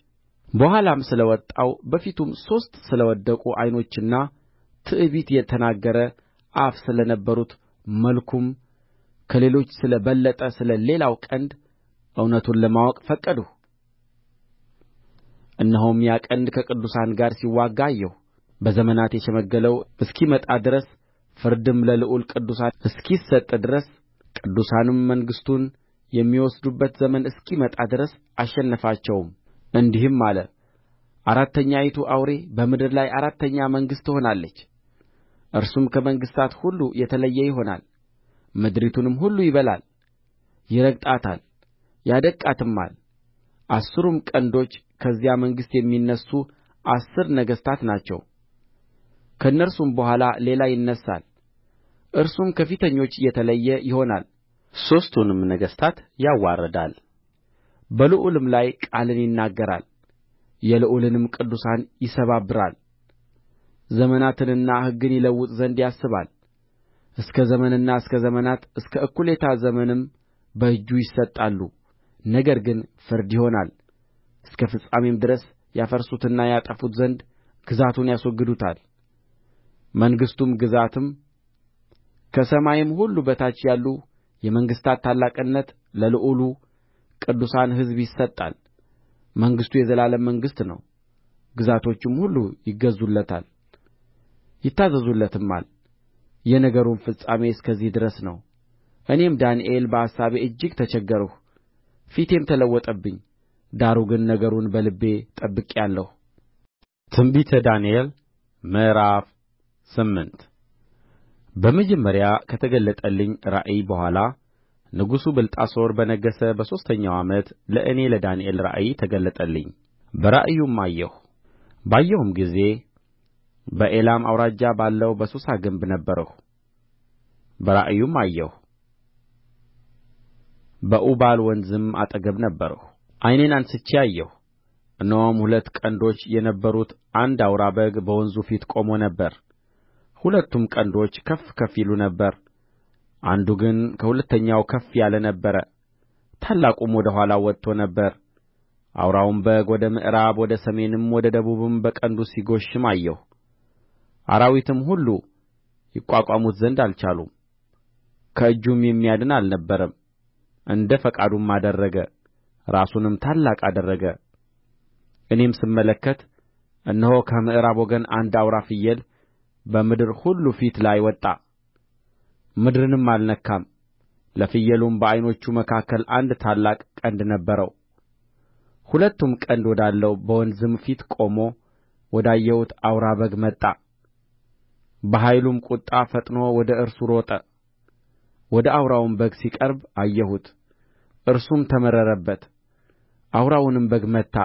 በኋላም ስለ ወጣው በፊቱም ሦስት ስለ ወደቁ ዓይኖችና ትዕቢት የተናገረ አፍ ስለ ነበሩት መልኩም ከሌሎች ስለ በለጠ ስለ ሌላው ቀንድ እውነቱን ለማወቅ ፈቀድሁ። እነሆም ያ ቀንድ ከቅዱሳን ጋር ሲዋጋ አየሁ። በዘመናት የሸመገለው እስኪመጣ ድረስ ፍርድም ለልዑል ቅዱሳን እስኪሰጥ ድረስ ቅዱሳኑም መንግሥቱን የሚወስዱበት ዘመን እስኪመጣ ድረስ አሸነፋቸውም እንዲህም አለ አራተኛይቱ አውሬ በምድር ላይ አራተኛ መንግሥት ትሆናለች እርሱም ከመንግሥታት ሁሉ የተለየ ይሆናል ምድሪቱንም ሁሉ ይበላል ይረግጣታል ያደቅቃትማል አሥሩም ቀንዶች ከዚያ መንግሥት የሚነሡ አሥር ነገሥታት ናቸው ከእነርሱም በኋላ ሌላ ይነሣል እርሱም ከፊተኞች የተለየ ይሆናል፣ ሦስቱንም ነገሥታት ያዋርዳል፣ በልዑልም ላይ ቃልን ይናገራል፣ የልዑልንም ቅዱሳን ይሰባብራል። ዘመናትንና ሕግን ይለውጥ ዘንድ ያስባል። እስከ ዘመንና እስከ ዘመናት እስከ እኩሌታ ዘመንም በእጁ ይሰጣሉ። ነገር ግን ፍርድ ይሆናል። እስከ ፍጻሜም ድረስ ያፈርሱትና ያጠፉት ዘንድ ግዛቱን ያስወግዱታል። መንግሥቱም ግዛትም ከሰማይም ሁሉ በታች ያሉ የመንግሥታት ታላቅነት ለልዑሉ ቅዱሳን ሕዝብ ይሰጣል። መንግሥቱ የዘላለም መንግሥት ነው፣ ግዛቶችም ሁሉ ይገዙለታል ይታዘዙለትማል። የነገሩም ፍጻሜ እስከዚህ ድረስ ነው። እኔም ዳንኤል በአሳቤ እጅግ ተቸገርሁ፣ ፊቴም ተለወጠብኝ። ዳሩ ግን ነገሩን በልቤ ጠብቄአለሁ። ትንቢተ ዳንኤል ምዕራፍ ስምንት በመጀመሪያ ከተገለጠልኝ ራእይ በኋላ ንጉሡ ብልጣሶር በነገሠ በሦስተኛው ዓመት ለእኔ ለዳንኤል ራእይ ተገለጠልኝ በራእዩም አየሁ ባየሁም ጊዜ በኤላም አውራጃ ባለው በሱሳ ግንብ ነበርሁ በራእዩም አየሁ በኡባል ወንዝም አጠገብ ነበርሁ ዓይኔን አንሥቼ አየሁ እነሆም ሁለት ቀንዶች የነበሩት አንድ አውራ በግ በወንዙ ፊት ቆሞ ነበር ሁለቱም ቀንዶች ከፍ ከፍ ይሉ ነበር አንዱ ግን ከሁለተኛው ከፍ ያለ ነበረ ታላቁም ወደ ኋላው ወጥቶ ነበር አውራውም በግ ወደ ምዕራብ ወደ ሰሜንም ወደ ደቡብም በቀንዱ ሲጐሽም አየሁ አራዊትም ሁሉ ይቋቋሙት ዘንድ አልቻሉም ከእጁም የሚያድን አልነበረም እንደ ፈቃዱም አደረገ ራሱንም ታላቅ አደረገ እኔም ስመለከት እነሆ ከምዕራብ ወገን አንድ አውራ ፍየል በምድር ሁሉ ፊት ላይ ወጣ ምድርንም አልነካም ለፍየሉም በዓይኖቹ መካከል አንድ ታላቅ ቀንድ ነበረው ሁለቱም ቀንድ ወዳለው በወንዝም ፊት ቆሞ ወዳየሁት አውራ በግ መጣ በኃይሉም ቍጣ ፈጥኖ ወደ እርሱ ሮጠ ወደ አውራውም በግ ሲቀርብ አየሁት እርሱም ተመረረበት አውራውንም በግ መታ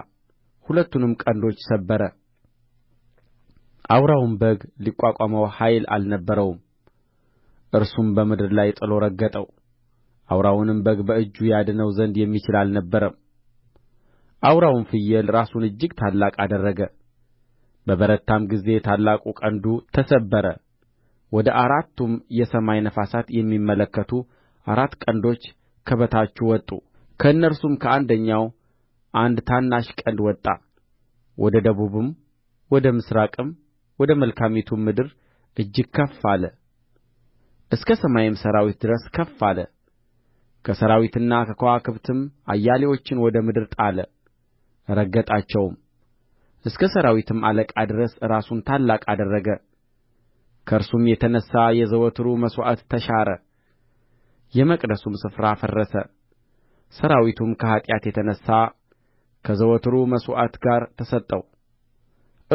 ሁለቱንም ቀንዶች ሰበረ አውራውም በግ ሊቋቋመው ኃይል አልነበረውም እርሱም በምድር ላይ ጥሎ ረገጠው አውራውንም በግ በእጁ ያድነው ዘንድ የሚችል አልነበረም አውራውም ፍየል ራሱን እጅግ ታላቅ አደረገ በበረታም ጊዜ ታላቁ ቀንዱ ተሰበረ ወደ አራቱም የሰማይ ነፋሳት የሚመለከቱ አራት ቀንዶች ከበታቹ ወጡ ከእነርሱም ከአንደኛው አንድ ታናሽ ቀንድ ወጣ ወደ ደቡብም ወደ ምሥራቅም ወደ መልካሚቱም ምድር እጅግ ከፍ አለ እስከ ሰማይም ሠራዊት ድረስ ከፍ አለ ከሠራዊትና ከከዋክብትም አያሌዎችን ወደ ምድር ጣለ ረገጣቸውም እስከ ሠራዊትም አለቃ ድረስ ራሱን ታላቅ አደረገ ከእርሱም የተነሣ የዘወትሩ መሥዋዕት ተሻረ የመቅደሱም ስፍራ ፈረሰ ሠራዊቱም ከኃጢአት የተነሣ ከዘወትሩ መሥዋዕት ጋር ተሰጠው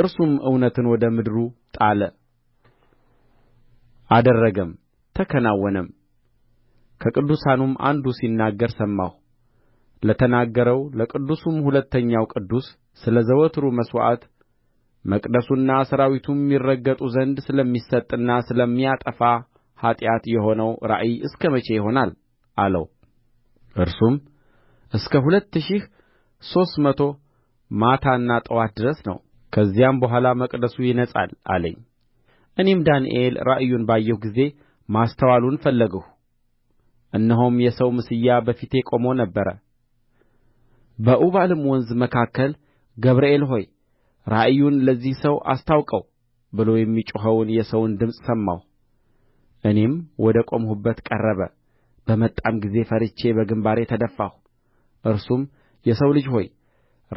እርሱም እውነትን ወደ ምድሩ ጣለ አደረገም ተከናወነም ከቅዱሳኑም አንዱ ሲናገር ሰማሁ ለተናገረው ለቅዱሱም ሁለተኛው ቅዱስ ስለ ዘወትሩ መሥዋዕት መቅደሱና ሠራዊቱም ይረገጡ ዘንድ ስለሚሰጥና ስለሚያጠፋ ኃጢአት የሆነው ራእይ እስከ መቼ ይሆናል አለው። እርሱም እስከ ሁለት ሺህ ሦስት መቶ ማታና ጠዋት ድረስ ነው። ከዚያም በኋላ መቅደሱ ይነጻል አለኝ እኔም ዳንኤል ራእዩን ባየሁ ጊዜ ማስተዋሉን ፈለግሁ እነሆም የሰው ምስያ በፊቴ ቆሞ ነበር በኡባልም ወንዝ መካከል ገብርኤል ሆይ ራእዩን ለዚህ ሰው አስታውቀው ብሎ የሚጮኸውን የሰውን ድምፅ ሰማሁ እኔም ወደ ቆምሁበት ቀረበ በመጣም ጊዜ ፈርቼ በግምባሬ ተደፋሁ እርሱም የሰው ልጅ ሆይ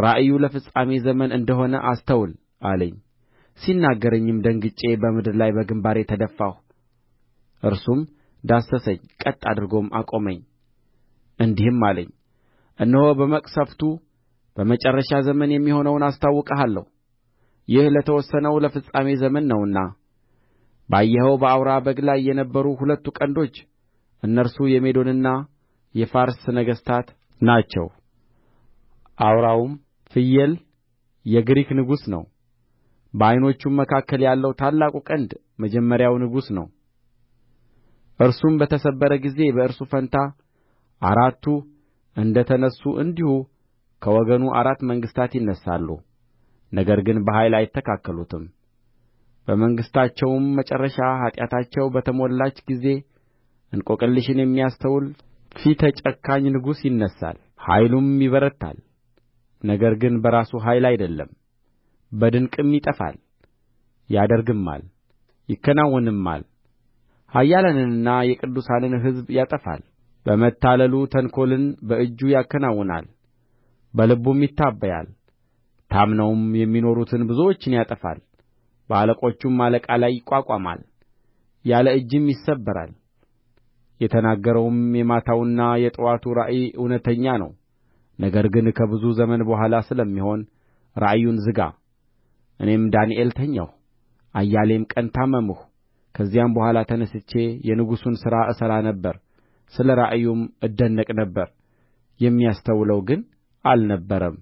ራእዩ ለፍጻሜ ዘመን እንደ ሆነ አስተውል አለኝ ሲናገረኝም ደንግጬ በምድር ላይ በግምባሬ ተደፋሁ እርሱም ዳሰሰኝ ቀጥ አድርጎም አቆመኝ እንዲህም አለኝ እነሆ በመቅሠፍቱ በመጨረሻ ዘመን የሚሆነውን አስታውቅሃለሁ ይህ ለተወሰነው ለፍጻሜ ዘመን ነውና ባየኸው በአውራ በግ ላይ የነበሩ ሁለቱ ቀንዶች እነርሱ የሜዶንና የፋርስ ነገሥታት ናቸው አውራውም ፍየል የግሪክ ንጉሥ ነው በዓይኖቹም መካከል ያለው ታላቁ ቀንድ መጀመሪያው ንጉሥ ነው እርሱም በተሰበረ ጊዜ በእርሱ ፋንታ አራቱ እንደ ተነሡ እንዲሁ ከወገኑ አራት መንግሥታት ይነሣሉ ነገር ግን በኃይል አይተካከሉትም በመንግሥታቸውም መጨረሻ ኃጢአታቸው በተሞላች ጊዜ እንቈቅልሽን የሚያስተውል ፊተ ጨካኝ ንጉሥ ይነሣል ኃይሉም ይበረታል ነገር ግን በራሱ ኃይል አይደለም በድንቅም ይጠፋል ያደርግማል ይከናወንማል ኃያላንንና የቅዱሳንን ሕዝብ ያጠፋል በመታለሉ ተንኰልን በእጁ ያከናውናል በልቡም ይታበያል ታምነውም የሚኖሩትን ብዙዎችን ያጠፋል በአለቆቹም አለቃ ላይ ይቋቋማል ያለ እጅም ይሰበራል የተናገረውም የማታውና የጥዋቱ ራእይ እውነተኛ ነው ነገር ግን ከብዙ ዘመን በኋላ ስለሚሆን ራእዩን ዝጋ እኔም ዳንኤል ተኛሁ አያሌም ቀን ታመምሁ ከዚያም በኋላ ተነሥቼ የንጉሡን ሥራ እሠራ ነበር ስለ ራእዩም እደነቅ ነበር የሚያስተውለው ግን አልነበረም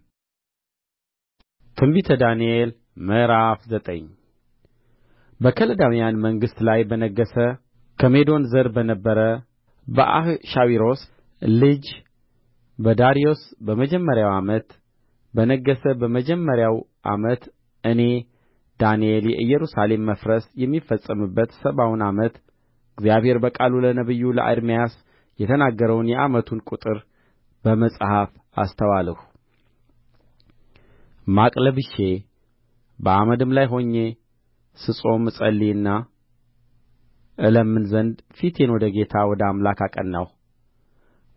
ትንቢተ ዳንኤል ምዕራፍ ዘጠኝ በከለዳውያን መንግሥት ላይ በነገሠ ከሜዶን ዘር በነበረ በአሕሻዊሮስ ልጅ በዳርዮስ በመጀመሪያው ዓመት በነገሠ በመጀመሪያው ዓመት እኔ ዳንኤል የኢየሩሳሌም መፍረስ የሚፈጸምበት ሰባውን ዓመት እግዚአብሔር በቃሉ ለነቢዩ ለኤርምያስ የተናገረውን የዓመቱን ቍጥር በመጽሐፍ አስተዋልሁ። ማቅ ለብሼ በአመድም ላይ ሆኜ ስጾም እጸልይና እለምን ዘንድ ፊቴን ወደ ጌታ ወደ አምላክ አቀናሁ።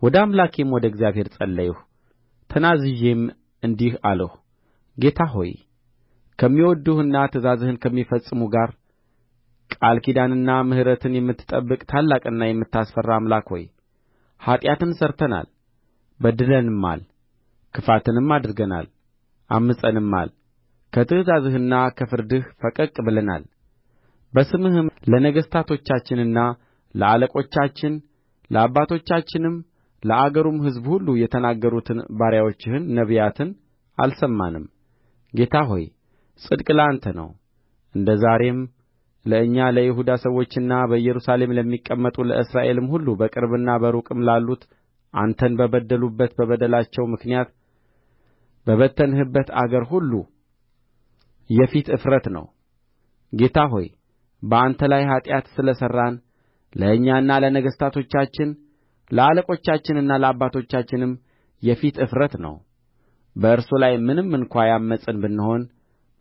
ወደ አምላኬም ወደ እግዚአብሔር ጸለይሁ ተናዝዤም እንዲህ አልሁ ጌታ ሆይ ከሚወድዱህና ትእዛዝህን ከሚፈጽሙ ጋር ቃል ኪዳንንና ምሕረትን የምትጠብቅ ታላቅና የምታስፈራ አምላክ ሆይ ኃጢአትን ሠርተናል በድለንማል ክፋትንም አድርገናል ዐምፀንማል ከትእዛዝህና ከፍርድህ ፈቀቅ ብለናል በስምህም ለነገሥታቶቻችንና ለአለቆቻችን ለአባቶቻችንም ለአገሩም ሕዝብ ሁሉ የተናገሩትን ባሪያዎችህን ነቢያትን አልሰማንም ጌታ ሆይ ጽድቅ ለአንተ ነው እንደ ዛሬም ለእኛ ለይሁዳ ሰዎችና በኢየሩሳሌም ለሚቀመጡ ለእስራኤልም ሁሉ በቅርብና በሩቅም ላሉት አንተን በበደሉበት በበደላቸው ምክንያት በበተንህበት አገር ሁሉ የፊት እፍረት ነው። ጌታ ሆይ በአንተ ላይ ኃጢአት ስለ ሠራን ለእኛና ለነገሥታቶቻችን ለአለቆቻችንና ለአባቶቻችንም የፊት እፍረት ነው በእርሱ ላይ ምንም እንኳ ያመፅን ብንሆን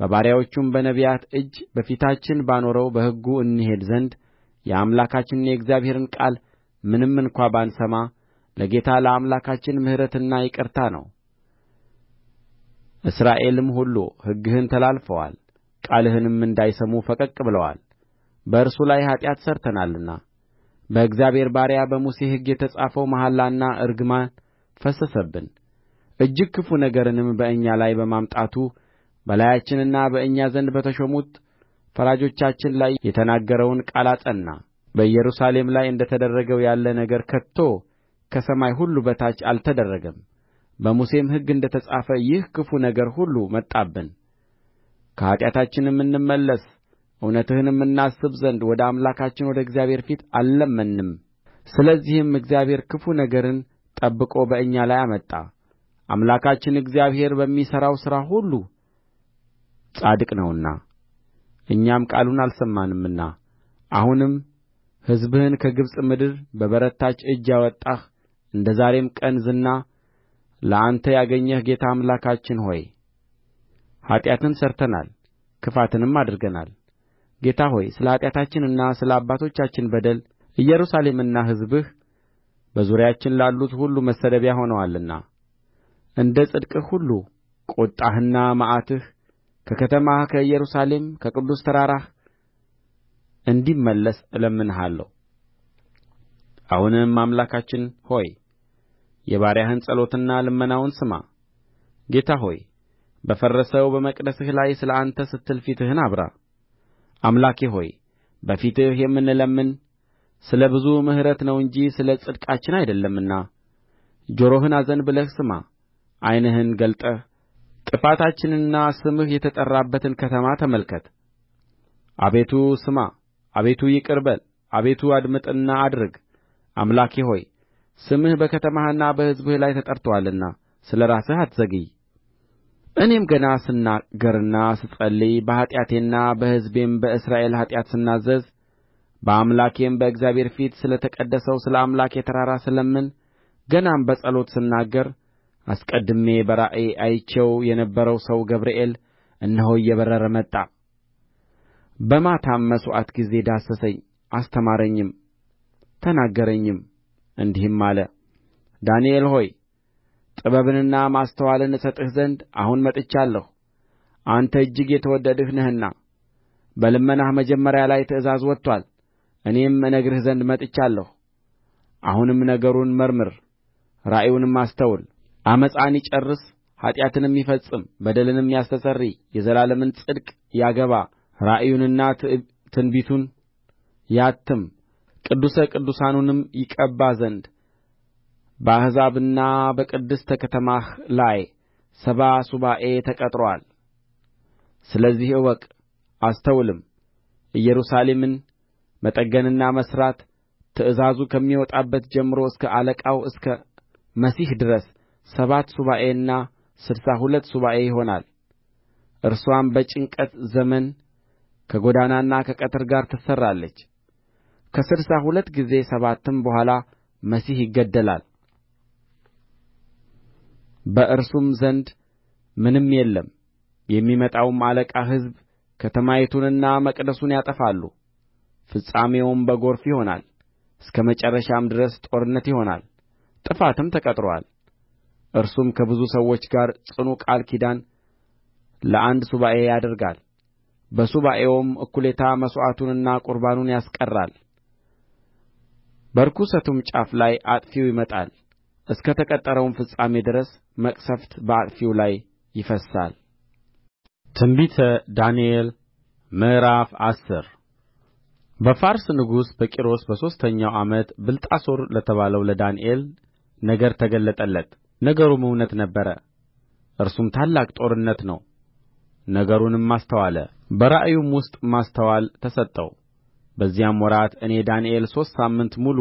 በባሪያዎቹም በነቢያት እጅ በፊታችን ባኖረው በሕጉ እንሄድ ዘንድ የአምላካችንን የእግዚአብሔርን ቃል ምንም እንኳ ባንሰማ ለጌታ ለአምላካችን ምሕረትና ይቅርታ ነው። እስራኤልም ሁሉ ሕግህን ተላልፈዋል፣ ቃልህንም እንዳይሰሙ ፈቀቅ ብለዋል፣ በእርሱ ላይ ኃጢአት ሠርተናልና በእግዚአብሔር ባሪያ በሙሴ ሕግ የተጻፈው መሐላና እርግማን ፈሰሰብን እጅግ ክፉ ነገርንም በእኛ ላይ በማምጣቱ በላያችንና በእኛ ዘንድ በተሾሙት ፈራጆቻችን ላይ የተናገረውን ቃል አጸና። በኢየሩሳሌም ላይ እንደ ተደረገው ያለ ነገር ከቶ ከሰማይ ሁሉ በታች አልተደረገም። በሙሴም ሕግ እንደ ተጻፈ ይህ ክፉ ነገር ሁሉ መጣብን። ከኃጢአታችንም እንመለስ እውነትህንም እናስብ ዘንድ ወደ አምላካችን ወደ እግዚአብሔር ፊት አልለመንም። ስለዚህም እግዚአብሔር ክፉ ነገርን ጠብቆ በእኛ ላይ አመጣ። አምላካችን እግዚአብሔር በሚሠራው ሥራ ሁሉ ጻድቅ ነውና እኛም ቃሉን አልሰማንምና አሁንም ሕዝብህን ከግብጽ ምድር በበረታች እጅ ያወጣህ እንደ ዛሬም ቀን ዝና ለአንተ ያገኘህ ጌታ አምላካችን ሆይ ኃጢአትን ሠርተናል፣ ክፋትንም አድርገናል። ጌታ ሆይ ስለ ኃጢአታችንና ስለ አባቶቻችን በደል ኢየሩሳሌምና ሕዝብህ በዙሪያችን ላሉት ሁሉ መሰደቢያ ሆነዋልና እንደ ጽድቅህ ሁሉ ቍጣህና መዓትህ ከከተማህ ከኢየሩሳሌም ከቅዱስ ተራራህ እንዲመለስ እለምንሃለሁ። አሁንም አምላካችን ሆይ የባሪያህን ጸሎትና ልመናውን ስማ። ጌታ ሆይ በፈረሰው በመቅደስህ ላይ ስለ አንተ ስትል ፊትህን አብራ አምላኬ ሆይ በፊትህ የምንለምን ስለ ብዙ ምሕረትህ ነው እንጂ ስለ ጽድቃችን አይደለምና ጆሮህን አዘንብለህ ስማ ዓይንህን ገልጠህ ጥፋታችንንና ስምህ የተጠራባትን ከተማ ተመልከት አቤቱ ስማ አቤቱ ይቅር በል አቤቱ አድምጥና አድርግ አምላኬ ሆይ ስምህ በከተማህና በሕዝብህ ላይ ተጠርቶአልና ስለ ራስህ አትዘግይ እኔም ገና ስናገርና ስጸልይ በኃጢአቴና በሕዝቤም በእስራኤል ኃጢአት ስናዘዝ በአምላኬም በእግዚአብሔር ፊት ስለ ተቀደሰው ስለ አምላኬ ተራራ ስለምን ገናም በጸሎት ስናገር አስቀድሜ በራእይ አይቼው የነበረው ሰው ገብርኤል እነሆ እየበረረ መጣ። በማታም መሥዋዕት ጊዜ ዳሰሰኝ፣ አስተማረኝም፣ ተናገረኝም እንዲህም አለ፣ ዳንኤል ሆይ ጥበብንና ማስተዋልን እሰጥህ ዘንድ አሁን መጥቻለሁ አንተ እጅግ የተወደድህ ነህና በልመናህ መጀመሪያ ላይ ትእዛዝ ወጥቶአል እኔም እነግርህ ዘንድ መጥቻለሁ አሁንም ነገሩን መርምር ራእዩንም አስተውል ዓመፃን ይጨርስ ኃጢአትንም ይፈጽም በደልንም ያስተሰርይ የዘላለምን ጽድቅ ያገባ ራእዩንና ትንቢቱን ያትም ቅዱሰ ቅዱሳኑንም ይቀባ ዘንድ በአሕዛብና በቅድስተ ከተማህ ላይ ሰባ ሱባዔ ተቀጥሮአል። ስለዚህ እወቅ አስተውልም፣ ኢየሩሳሌምን መጠገንና መሥራት ትእዛዙ ከሚወጣበት ጀምሮ እስከ አለቃው እስከ መሲሕ ድረስ ሰባት ሱባዔና ስድሳ ሁለት ሱባዔ ይሆናል። እርሷም በጭንቀት ዘመን ከጎዳናና ከቅጥር ጋር ትሠራለች። ከስድሳ ሁለት ጊዜ ሰባትም በኋላ መሲሕ ይገደላል። በእርሱም ዘንድ ምንም የለም። የሚመጣውም አለቃ ሕዝብ ከተማይቱንና መቅደሱን ያጠፋሉ። ፍጻሜውም በጐርፍ ይሆናል፣ እስከ መጨረሻም ድረስ ጦርነት ይሆናል። ጥፋትም ተቀጥሮአል። እርሱም ከብዙ ሰዎች ጋር ጽኑ ቃል ኪዳን ለአንድ ሱባዔ ያደርጋል። በሱባዔውም እኩሌታ መሥዋዕቱንና ቁርባኑን ያስቀራል። በርኵሰቱም ጫፍ ላይ አጥፊው ይመጣል። እስከ ተቈረጠውም ፍጻሜ ድረስ መቅሠፍት በአጥፊው ላይ ይፈስሳል። ትንቢተ ዳንኤል ምዕራፍ አስር በፋርስ ንጉሥ በቂሮስ በሦስተኛው ዓመት ብልጣሶር ለተባለው ለዳንኤል ነገር ተገለጠለት። ነገሩም እውነት ነበረ፣ እርሱም ታላቅ ጦርነት ነው። ነገሩንም ማስተዋለ፣ በራእዩም ውስጥ ማስተዋል ተሰጠው። በዚያም ወራት እኔ ዳንኤል ሦስት ሳምንት ሙሉ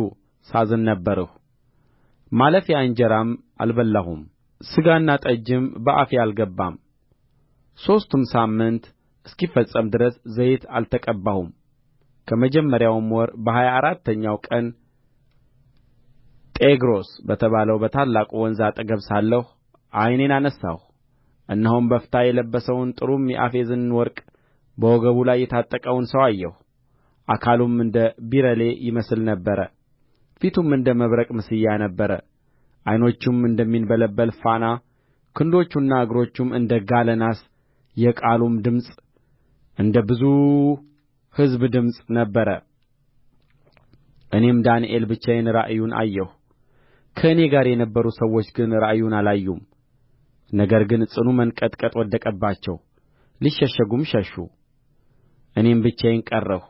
ሳዝን ነበርሁ። ማለፊያ እንጀራም አልበላሁም ሥጋና ጠጅም በአፌ አልገባም ሦስቱም ሳምንት እስኪፈጸም ድረስ ዘይት አልተቀባሁም ከመጀመሪያውም ወር በሀያ አራተኛው ቀን ጤግሮስ በተባለው በታላቁ ወንዝ አጠገብ ሳለሁ ዓይኔን አነሣሁ እነሆም በፍታ የለበሰውን ጥሩም የአፌዝን ወርቅ በወገቡ ላይ የታጠቀውን ሰው አየሁ አካሉም እንደ ቢረሌ ይመስል ነበረ ፊቱም እንደ መብረቅ ምስያ ነበረ ዓይኖቹም እንደሚንበለበል ፋና ክንዶቹና እግሮቹም እንደ ጋለ ናስ የቃሉም ድምፅ እንደ ብዙ ሕዝብ ድምፅ ነበረ። እኔም ዳንኤል ብቻዬን ራእዩን አየሁ፣ ከእኔ ጋር የነበሩ ሰዎች ግን ራእዩን አላዩም። ነገር ግን ጽኑ መንቀጥቀጥ ወደቀባቸው፣ ሊሸሸጉም ሸሹ። እኔም ብቻዬን ቀረሁ፣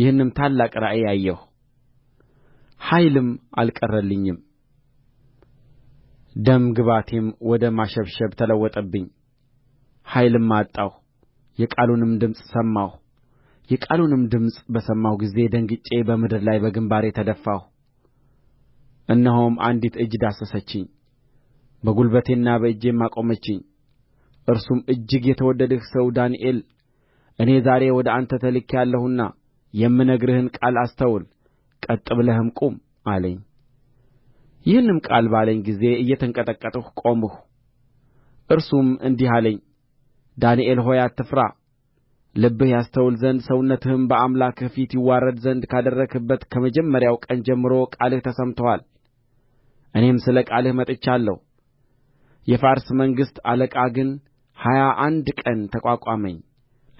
ይህንም ታላቅ ራእይ አየሁ። ኃይልም አልቀረልኝም ደም ግባቴም ወደ ማሸብሸብ ተለወጠብኝ ኃይልም አጣሁ የቃሉንም ድምፅ ሰማሁ የቃሉንም ድምፅ በሰማሁ ጊዜ ደንግጬ በምድር ላይ በግምባሬ ተደፋሁ እነሆም አንዲት እጅ ዳሰሰችኝ በጕልበቴና በእጄም አቆመችኝ እርሱም እጅግ የተወደድህ ሰው ዳንኤል እኔ ዛሬ ወደ አንተ ተልኬአለሁና የምነግርህን ቃል አስተውል ቀጥ ብለህም ቁም አለኝ ይህንም ቃል ባለኝ ጊዜ እየተንቀጠቀጥሁ ቆምሁ እርሱም እንዲህ አለኝ ዳንኤል ሆይ አትፍራ ልብህ ያስተውል ዘንድ ሰውነትህም በአምላክህ ፊት ይዋረድ ዘንድ ካደረግህበት ከመጀመሪያው ቀን ጀምሮ ቃልህ ተሰምቶአል እኔም ስለ ቃልህ መጥቻለሁ የፋርስ መንግሥት አለቃ ግን ሀያ አንድ ቀን ተቋቋመኝ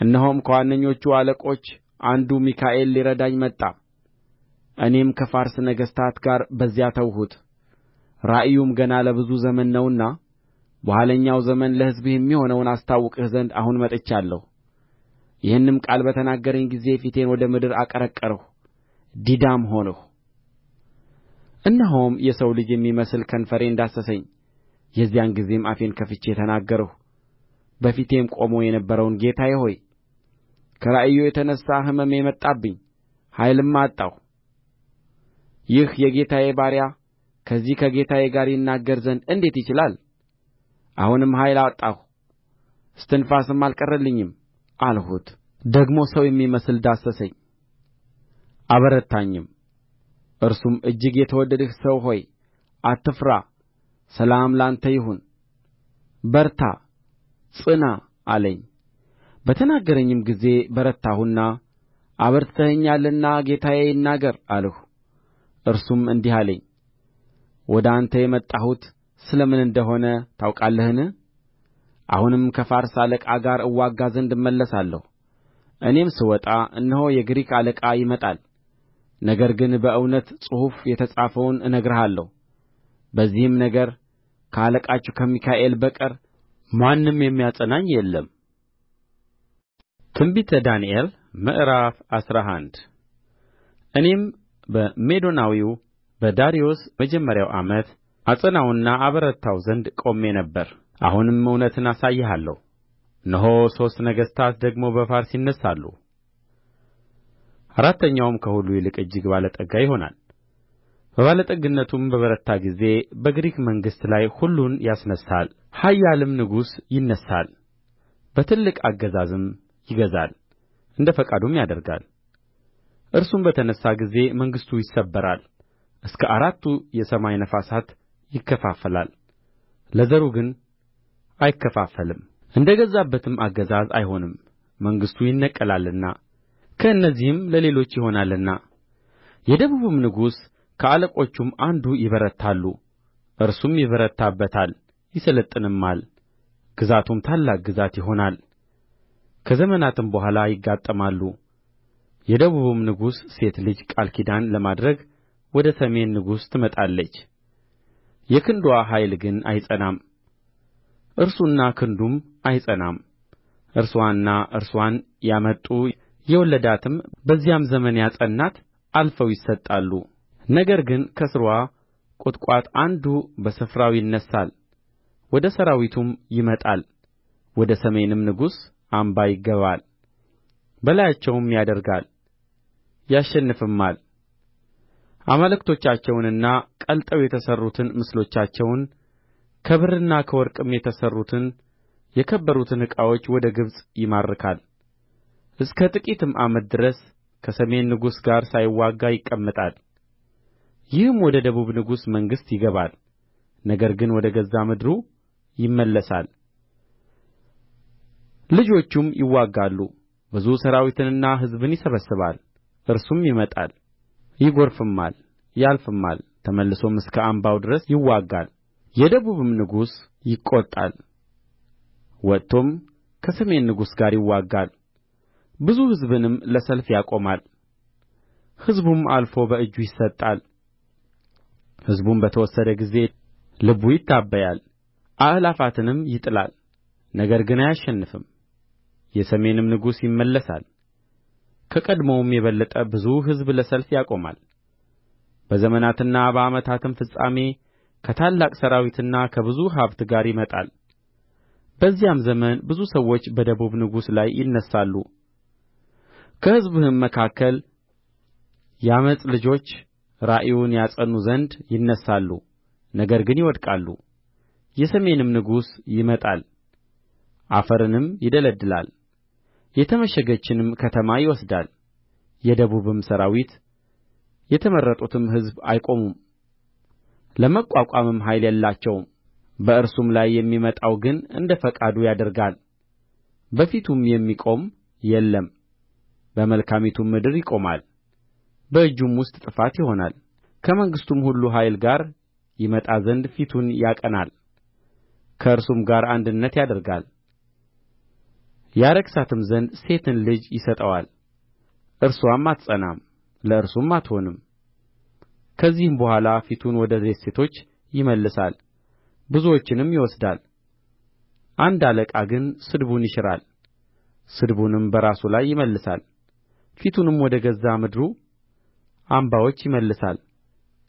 እነሆም ከዋነኞቹ አለቆች አንዱ ሚካኤል ሊረዳኝ መጣ እኔም ከፋርስ ነገሥታት ጋር በዚያ ተውሁት። ራእዩም ገና ለብዙ ዘመን ነውና በኋለኛው ዘመን ለሕዝብህ የሚሆነውን አስታውቅህ ዘንድ አሁን መጥቻለሁ። ይህንም ቃል በተናገረኝ ጊዜ ፊቴን ወደ ምድር አቀረቀርሁ፣ ዲዳም ሆንሁ። እነሆም የሰው ልጅ የሚመስል ከንፈሬን ዳሰሰኝ። የዚያን ጊዜም አፌን ከፍቼ ተናገርሁ። በፊቴም ቆሞ የነበረውን ጌታዬ ሆይ ከራእዩ የተነሣ ሕመሜ መጣብኝ፣ ኃይልም አጣሁ። ይህ የጌታዬ ባሪያ ከዚህ ከጌታዬ ጋር ይናገር ዘንድ እንዴት ይችላል አሁንም ኃይል አጣሁ እስትንፋስም አልቀረልኝም አልሁት ደግሞ ሰው የሚመስል ዳሰሰኝ አበረታኝም እርሱም እጅግ የተወደድህ ሰው ሆይ አትፍራ ሰላም ላንተ ይሁን በርታ ጽና አለኝ በተናገረኝም ጊዜ በረታሁና አበርትተኸኛልና ጌታዬ ይናገር አልሁ እርሱም እንዲህ አለኝ ወደ አንተ የመጣሁት ስለ ምን እንደሆነ ታውቃለህን አሁንም ከፋርስ አለቃ ጋር እዋጋ ዘንድ እመለሳለሁ እኔም ስወጣ እነሆ የግሪክ አለቃ ይመጣል ነገር ግን በእውነት ጽሑፍ የተጻፈውን እነግርሃለሁ በዚህም ነገር ከአለቃችሁ ከሚካኤል በቀር ማንም የሚያጸናኝ የለም ትንቢተ ዳንኤል ምዕራፍ አስራ አንድ እኔም በሜዶናዊው በዳርዮስ መጀመሪያው ዓመት አጸናውና አበረታው ዘንድ ቆሜ ነበር። አሁንም እውነትን አሳይሃለሁ። እነሆ ሦስት ነገሥታት ደግሞ በፋርስ ይነሣሉ፣ አራተኛውም ከሁሉ ይልቅ እጅግ ባለጠጋ ይሆናል። በባለጠግነቱም በበረታ ጊዜ በግሪክ መንግሥት ላይ ሁሉን ያስነሣል። ኃያልም ንጉሥ ይነሣል፣ በትልቅ አገዛዝም ይገዛል፣ እንደ ፈቃዱም ያደርጋል። እርሱም በተነሣ ጊዜ መንግሥቱ ይሰበራል እስከ አራቱ የሰማይ ነፋሳት ይከፋፈላል ለዘሩ ግን አይከፋፈልም እንደ ገዛበትም አገዛዝ አይሆንም መንግሥቱ ይነቀላልና ከእነዚህም ለሌሎች ይሆናልና የደቡብም ንጉሥ ከአለቆቹም አንዱ ይበረታሉ እርሱም ይበረታበታል ይሠለጥንማል ግዛቱም ታላቅ ግዛት ይሆናል ከዘመናትም በኋላ ይጋጠማሉ የደቡብም ንጉሥ ሴት ልጅ ቃል ኪዳን ለማድረግ ወደ ሰሜን ንጉሥ ትመጣለች የክንድዋ ኃይል ግን አይጸናም እርሱና ክንዱም አይጸናም እርስዋና እርስዋን ያመጡ የወለዳትም በዚያም ዘመን ያጸናት አልፈው ይሰጣሉ ነገር ግን ከሥርዋ ቍጥቋጥ አንዱ በስፍራው ይነሣል ወደ ሠራዊቱም ይመጣል ወደ ሰሜንም ንጉሥ አምባ ይገባል በላያቸውም ያደርጋል ያሸንፍማል አማልክቶቻቸውንና ቀልጠው የተሠሩትን ምስሎቻቸውን ከብርና ከወርቅም የተሠሩትን የከበሩትን ዕቃዎች ወደ ግብጽ ይማርካል። እስከ ጥቂትም ዓመት ድረስ ከሰሜን ንጉሥ ጋር ሳይዋጋ ይቀመጣል። ይህም ወደ ደቡብ ንጉሥ መንግሥት ይገባል፣ ነገር ግን ወደ ገዛ ምድሩ ይመለሳል። ልጆቹም ይዋጋሉ ብዙ ሠራዊትንና ሕዝብን ይሰበስባል እርሱም ይመጣል ይጐርፍማል ያልፍማል ተመልሶም እስከ አምባው ድረስ ይዋጋል የደቡብም ንጉሥ ይቈጣል ወጥቶም ከሰሜን ንጉሥ ጋር ይዋጋል ብዙ ሕዝብንም ለሰልፍ ያቆማል ሕዝቡም አልፎ በእጁ ይሰጣል ሕዝቡም በተወሰደ ጊዜ ልቡ ይታበያል አእላፋትንም ይጥላል ነገር ግን አያሸንፍም የሰሜንም ንጉሥ ይመለሳል ከቀድሞውም የበለጠ ብዙ ሕዝብ ለሰልፍ ያቆማል በዘመናትና በዓመታትም ፍጻሜ ከታላቅ ሠራዊትና ከብዙ ሀብት ጋር ይመጣል በዚያም ዘመን ብዙ ሰዎች በደቡብ ንጉሥ ላይ ይነሣሉ ከሕዝብህም መካከል የዓመፅ ልጆች ራእዩን ያጸኑ ዘንድ ይነሣሉ፣ ነገር ግን ይወድቃሉ። የሰሜንም ንጉሥ ይመጣል፣ አፈርንም ይደለድላል፣ የተመሸገችንም ከተማ ይወስዳል የደቡብም ሠራዊት የተመረጡትም ሕዝብ አይቆሙም ለመቋቋምም ኃይል የላቸውም በእርሱም ላይ የሚመጣው ግን እንደ ፈቃዱ ያደርጋል በፊቱም የሚቆም የለም በመልካሚቱም ምድር ይቆማል በእጁም ውስጥ ጥፋት ይሆናል ከመንግሥቱም ሁሉ ኃይል ጋር ይመጣ ዘንድ ፊቱን ያቀናል ከእርሱም ጋር አንድነት ያደርጋል ያረክሳትም ዘንድ ሴትን ልጅ ይሰጠዋል እርስዋም አትጸናም ለእርሱም አትሆንም ከዚህም በኋላ ፊቱን ወደ ደሴቶች ይመልሳል ብዙዎችንም ይወስዳል አንድ አለቃ ግን ስድቡን ይሽራል ስድቡንም በራሱ ላይ ይመልሳል ፊቱንም ወደ ገዛ ምድሩ አምባዎች ይመልሳል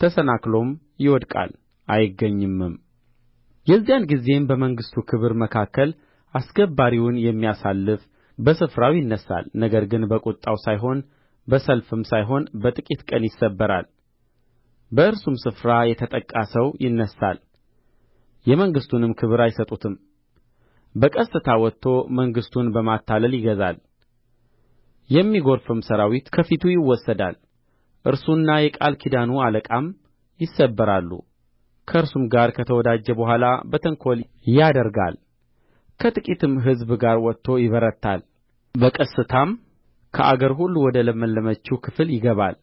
ተሰናክሎም ይወድቃል አይገኝምም የዚያን ጊዜም በመንግሥቱ ክብር መካከል አስገባሪውን የሚያሳልፍ በስፍራው ይነሣል ነገር ግን በቍጣው ሳይሆን በሰልፍም ሳይሆን በጥቂት ቀን ይሰበራል በእርሱም ስፍራ የተጠቃ ሰው ይነሣል የመንግሥቱንም ክብር አይሰጡትም በቀስታ ወጥቶ መንግሥቱን በማታለል ይገዛል የሚጐርፍም ሠራዊት ከፊቱ ይወሰዳል እርሱና የቃል ኪዳኑ አለቃም ይሰበራሉ ከእርሱም ጋር ከተወዳጀ በኋላ በተንኰል ያደርጋል ከጥቂትም ሕዝብ ጋር ወጥቶ ይበረታል በቀስታም ከአገር ሁሉ ወደ ለመለመችው ክፍል ይገባል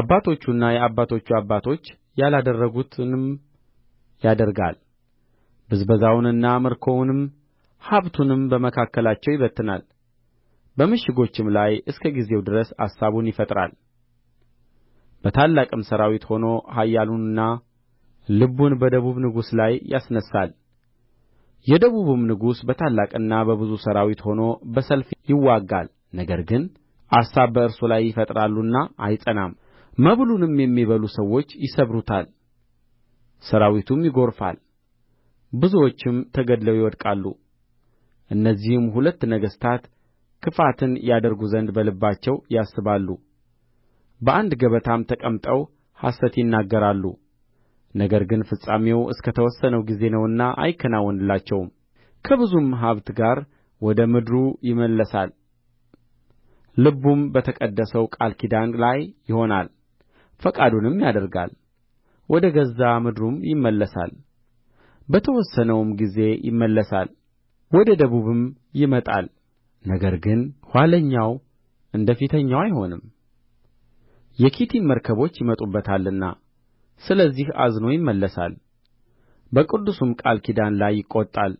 አባቶቹና የአባቶቹ አባቶች ያላደረጉትንም ያደርጋል ብዝበዛውንና ምርኮውንም ሀብቱንም በመካከላቸው ይበትናል በምሽጎችም ላይ እስከ ጊዜው ድረስ አሳቡን ይፈጥራል በታላቅም ሠራዊት ሆኖ ኃያሉንና ልቡን በደቡብ ንጉሥ ላይ ያስነሣል የደቡብም ንጉሥ በታላቅና በብዙ ሠራዊት ሆኖ በሰልፍ ይዋጋል ነገር ግን አሳብ በእርሱ ላይ ይፈጥራሉና አይጸናም መብሉንም የሚበሉ ሰዎች ይሰብሩታል ሠራዊቱም ይጐርፋል ብዙዎችም ተገድለው ይወድቃሉ እነዚህም ሁለት ነገሥታት ክፋትን ያደርጉ ዘንድ በልባቸው ያስባሉ በአንድ ገበታም ተቀምጠው ሐሰት ይናገራሉ ነገር ግን ፍጻሜው እስከ ተወሰነው ጊዜ ነውና አይከናወንላቸውም ከብዙም ሀብት ጋር ወደ ምድሩ ይመለሳል ልቡም በተቀደሰው ቃል ኪዳን ላይ ይሆናል ፈቃዱንም ያደርጋል ወደ ገዛ ምድሩም ይመለሳል በተወሰነውም ጊዜ ይመለሳል ወደ ደቡብም ይመጣል ነገር ግን ኋለኛው እንደ ፊተኛው አይሆንም የኪቲም መርከቦች ይመጡበታልና ስለዚህ አዝኖ ይመለሳል በቅዱሱም ቃል ኪዳን ላይ ይቈጣል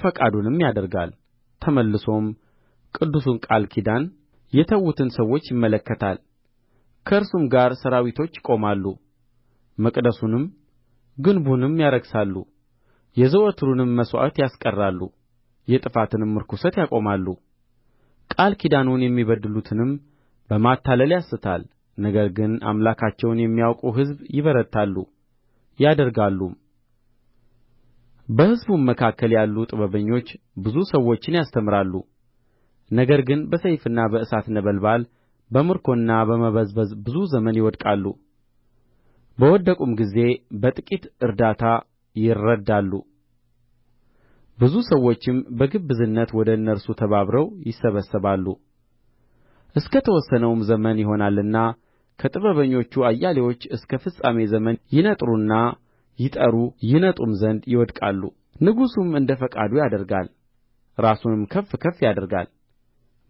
ፈቃዱንም ያደርጋል ተመልሶም ቅዱሱን ቃል ኪዳን የተዉትን ሰዎች ይመለከታል ከእርሱም ጋር ሠራዊቶች ይቆማሉ መቅደሱንም ግንቡንም ያረክሳሉ የዘወትሩንም መሥዋዕት ያስቀራሉ የጥፋትንም ርኵሰት ያቆማሉ ቃል ኪዳኑን የሚበድሉትንም በማታለል ያስታል ነገር ግን አምላካቸውን የሚያውቁ ሕዝብ ይበረታሉ ያደርጋሉም በሕዝቡም መካከል ያሉ ጥበበኞች ብዙ ሰዎችን ያስተምራሉ ነገር ግን በሰይፍና በእሳት ነበልባል በምርኮና በመበዝበዝ ብዙ ዘመን ይወድቃሉ በወደቁም ጊዜ በጥቂት እርዳታ ይረዳሉ ብዙ ሰዎችም በግብዝነት ወደ እነርሱ ተባብረው ይሰበሰባሉ እስከ ተወሰነውም ዘመን ይሆናልና ከጥበበኞቹ አያሌዎች እስከ ፍጻሜ ዘመን ይነጥሩና ይጠሩ ይነጡም ዘንድ ይወድቃሉ ንጉሡም እንደ ፈቃዱ ያደርጋል ራሱንም ከፍ ከፍ ያደርጋል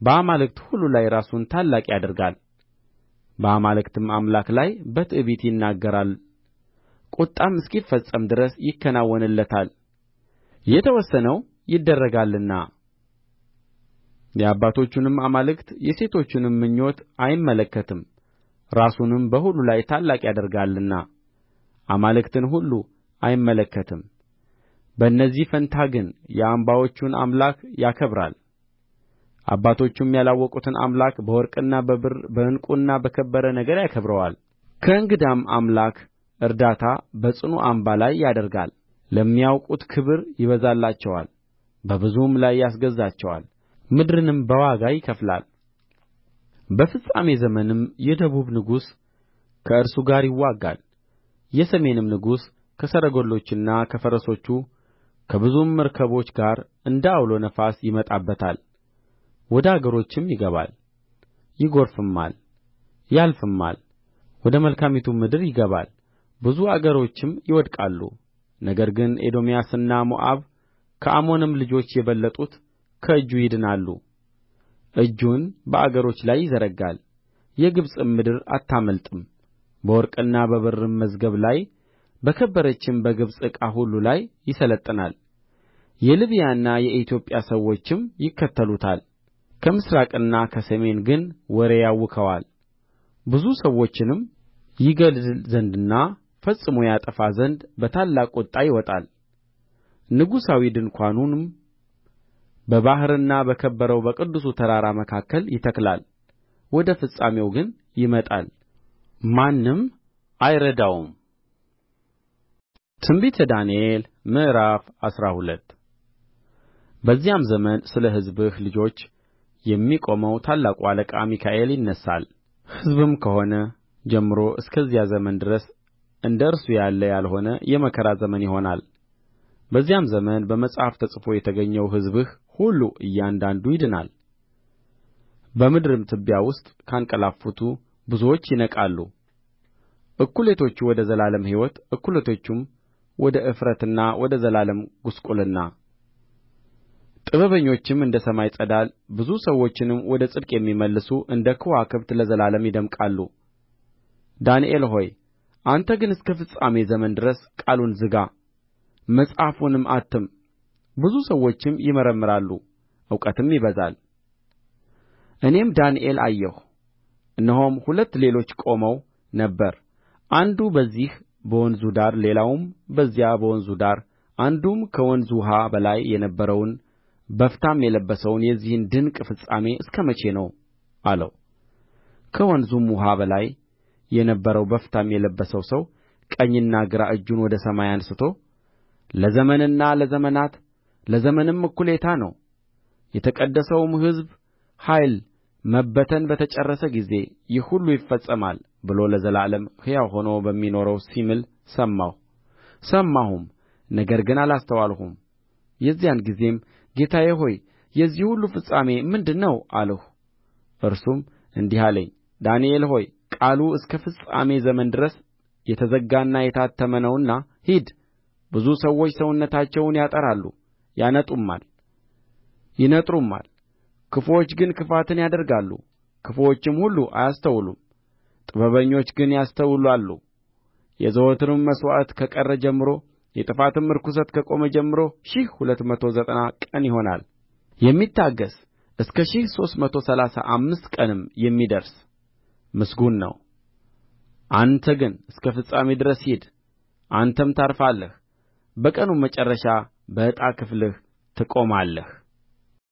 በአማልክት ሁሉ ላይ ራሱን ታላቅ ያደርጋል በአማልክትም አምላክ ላይ በትዕቢት ይናገራል ቍጣም እስኪፈጸም ድረስ ይከናወንለታል የተወሰነው ይደረጋልና የአባቶቹንም አማልክት የሴቶቹንም ምኞት አይመለከትም ራሱንም በሁሉ ላይ ታላቅ ያደርጋልና አማልክትን ሁሉ አይመለከትም በእነዚህ ፋንታ ግን የአምባዎቹን አምላክ ያከብራል አባቶቹም ያላወቁትን አምላክ በወርቅና በብር በዕንቍና በከበረ ነገር ያከብረዋል ከእንግዳም አምላክ እርዳታ በጽኑ አምባ ላይ ያደርጋል ለሚያውቁት ክብር ይበዛላቸዋል በብዙም ላይ ያስገዛቸዋል ምድርንም በዋጋ ይከፍላል በፍጻሜ ዘመንም የደቡብ ንጉሥ ከእርሱ ጋር ይዋጋል የሰሜንም ንጉሥ ከሰረገሎችና ከፈረሶቹ ከብዙም መርከቦች ጋር እንደ ዐውሎ ነፋስ ይመጣበታል ወደ አገሮችም ይገባል ይጐርፍማል ያልፍማል ወደ መልካሚቱም ምድር ይገባል ብዙ አገሮችም ይወድቃሉ ነገር ግን ኤዶምያስና ሞዓብ ከአሞንም ልጆች የበለጡት ከእጁ ይድናሉ እጁን በአገሮች ላይ ይዘረጋል የግብጽም ምድር አታመልጥም በወርቅና በብርም መዝገብ ላይ በከበረችም በግብጽ ዕቃ ሁሉ ላይ ይሠለጥናል የልብያና የኢትዮጵያ ሰዎችም ይከተሉታል ከምሥራቅና ከሰሜን ግን ወሬ ያውከዋል ብዙ ሰዎችንም ይገድል ዘንድና ፈጽሞ ያጠፋ ዘንድ በታላቅ ቍጣ ይወጣል ንጉሣዊ ድንኳኑንም በባሕርና በከበረው በቅዱሱ ተራራ መካከል ይተክላል ወደ ፍጻሜው ግን ይመጣል ማንም አይረዳውም ትንቢተ ዳንኤል ምዕራፍ አስራ ሁለት በዚያም ዘመን ስለ ሕዝብህ ልጆች የሚቆመው ታላቁ አለቃ ሚካኤል ይነሣል። ሕዝብም ከሆነ ጀምሮ እስከዚያ ዘመን ድረስ እንደ እርሱ ያለ ያልሆነ የመከራ ዘመን ይሆናል። በዚያም ዘመን በመጽሐፍ ተጽፎ የተገኘው ሕዝብህ ሁሉ እያንዳንዱ ይድናል በምድርም ትቢያ ውስጥ ካንቀላፉቱ ብዙዎች ይነቃሉ እኵሌቶቹ ወደ ዘላለም ሕይወት እኵሌቶቹም ወደ እፍረትና ወደ ዘላለም ጕስቍልና ጥበበኞችም እንደ ሰማይ ፀዳል ብዙ ሰዎችንም ወደ ጽድቅ የሚመልሱ እንደ ከዋክብት ለዘላለም ይደምቃሉ ዳንኤል ሆይ አንተ ግን እስከ ፍጻሜ ዘመን ድረስ ቃሉን ዝጋ መጽሐፉንም አትም ብዙ ሰዎችም ይመረምራሉ እውቀትም ይበዛል እኔም ዳንኤል አየሁ እነሆም ሁለት ሌሎች ቆመው ነበር አንዱ በዚህ በወንዙ ዳር ሌላውም በዚያ በወንዙ ዳር አንዱም ከወንዙ ውኃ በላይ የነበረውን በፍታም የለበሰውን የዚህን ድንቅ ፍጻሜ እስከ መቼ ነው አለው ከወንዙም ውኃ በላይ የነበረው በፍታም የለበሰው ሰው ቀኝና ግራ እጁን ወደ ሰማይ አንሥቶ ለዘመንና ለዘመናት ለዘመንም እኵሌታ ነው የተቀደሰውም ሕዝብ ኃይል መበተን በተጨረሰ ጊዜ ይህ ሁሉ ይፈጸማል ብሎ ለዘላለም ሕያው ሆኖ በሚኖረው ሲምል ሰማሁ ሰማሁም ነገር ግን አላስተዋልሁም የዚያን ጊዜም ጌታዬ ሆይ የዚህ ሁሉ ፍጻሜ ምንድር ነው አልሁ እርሱም እንዲህ አለኝ ዳንኤል ሆይ ቃሉ እስከ ፍጻሜ ዘመን ድረስ የተዘጋና የታተመ ነውና ሂድ ብዙ ሰዎች ሰውነታቸውን ያጠራሉ ያነጡማል ይነጥሩማል ክፉዎች ግን ክፋትን ያደርጋሉ ክፉዎችም ሁሉ አያስተውሉም ጥበበኞች ግን ያስተውላሉ የዘወትርም መሥዋዕት ከቀረ ጀምሮ የጥፋትም ርኵሰት ከቆመ ጀምሮ ሺህ ሁለት መቶ ዘጠና ቀን ይሆናል የሚታገሥ እስከ ሺህ ሦስት መቶ ሠላሳ አምስት ቀንም የሚደርስ ምስጉን ነው አንተ ግን እስከ ፍጻሜ ድረስ ሂድ አንተም ታርፋለህ በቀኑም መጨረሻ በዕጣ ክፍልህ ትቆማለህ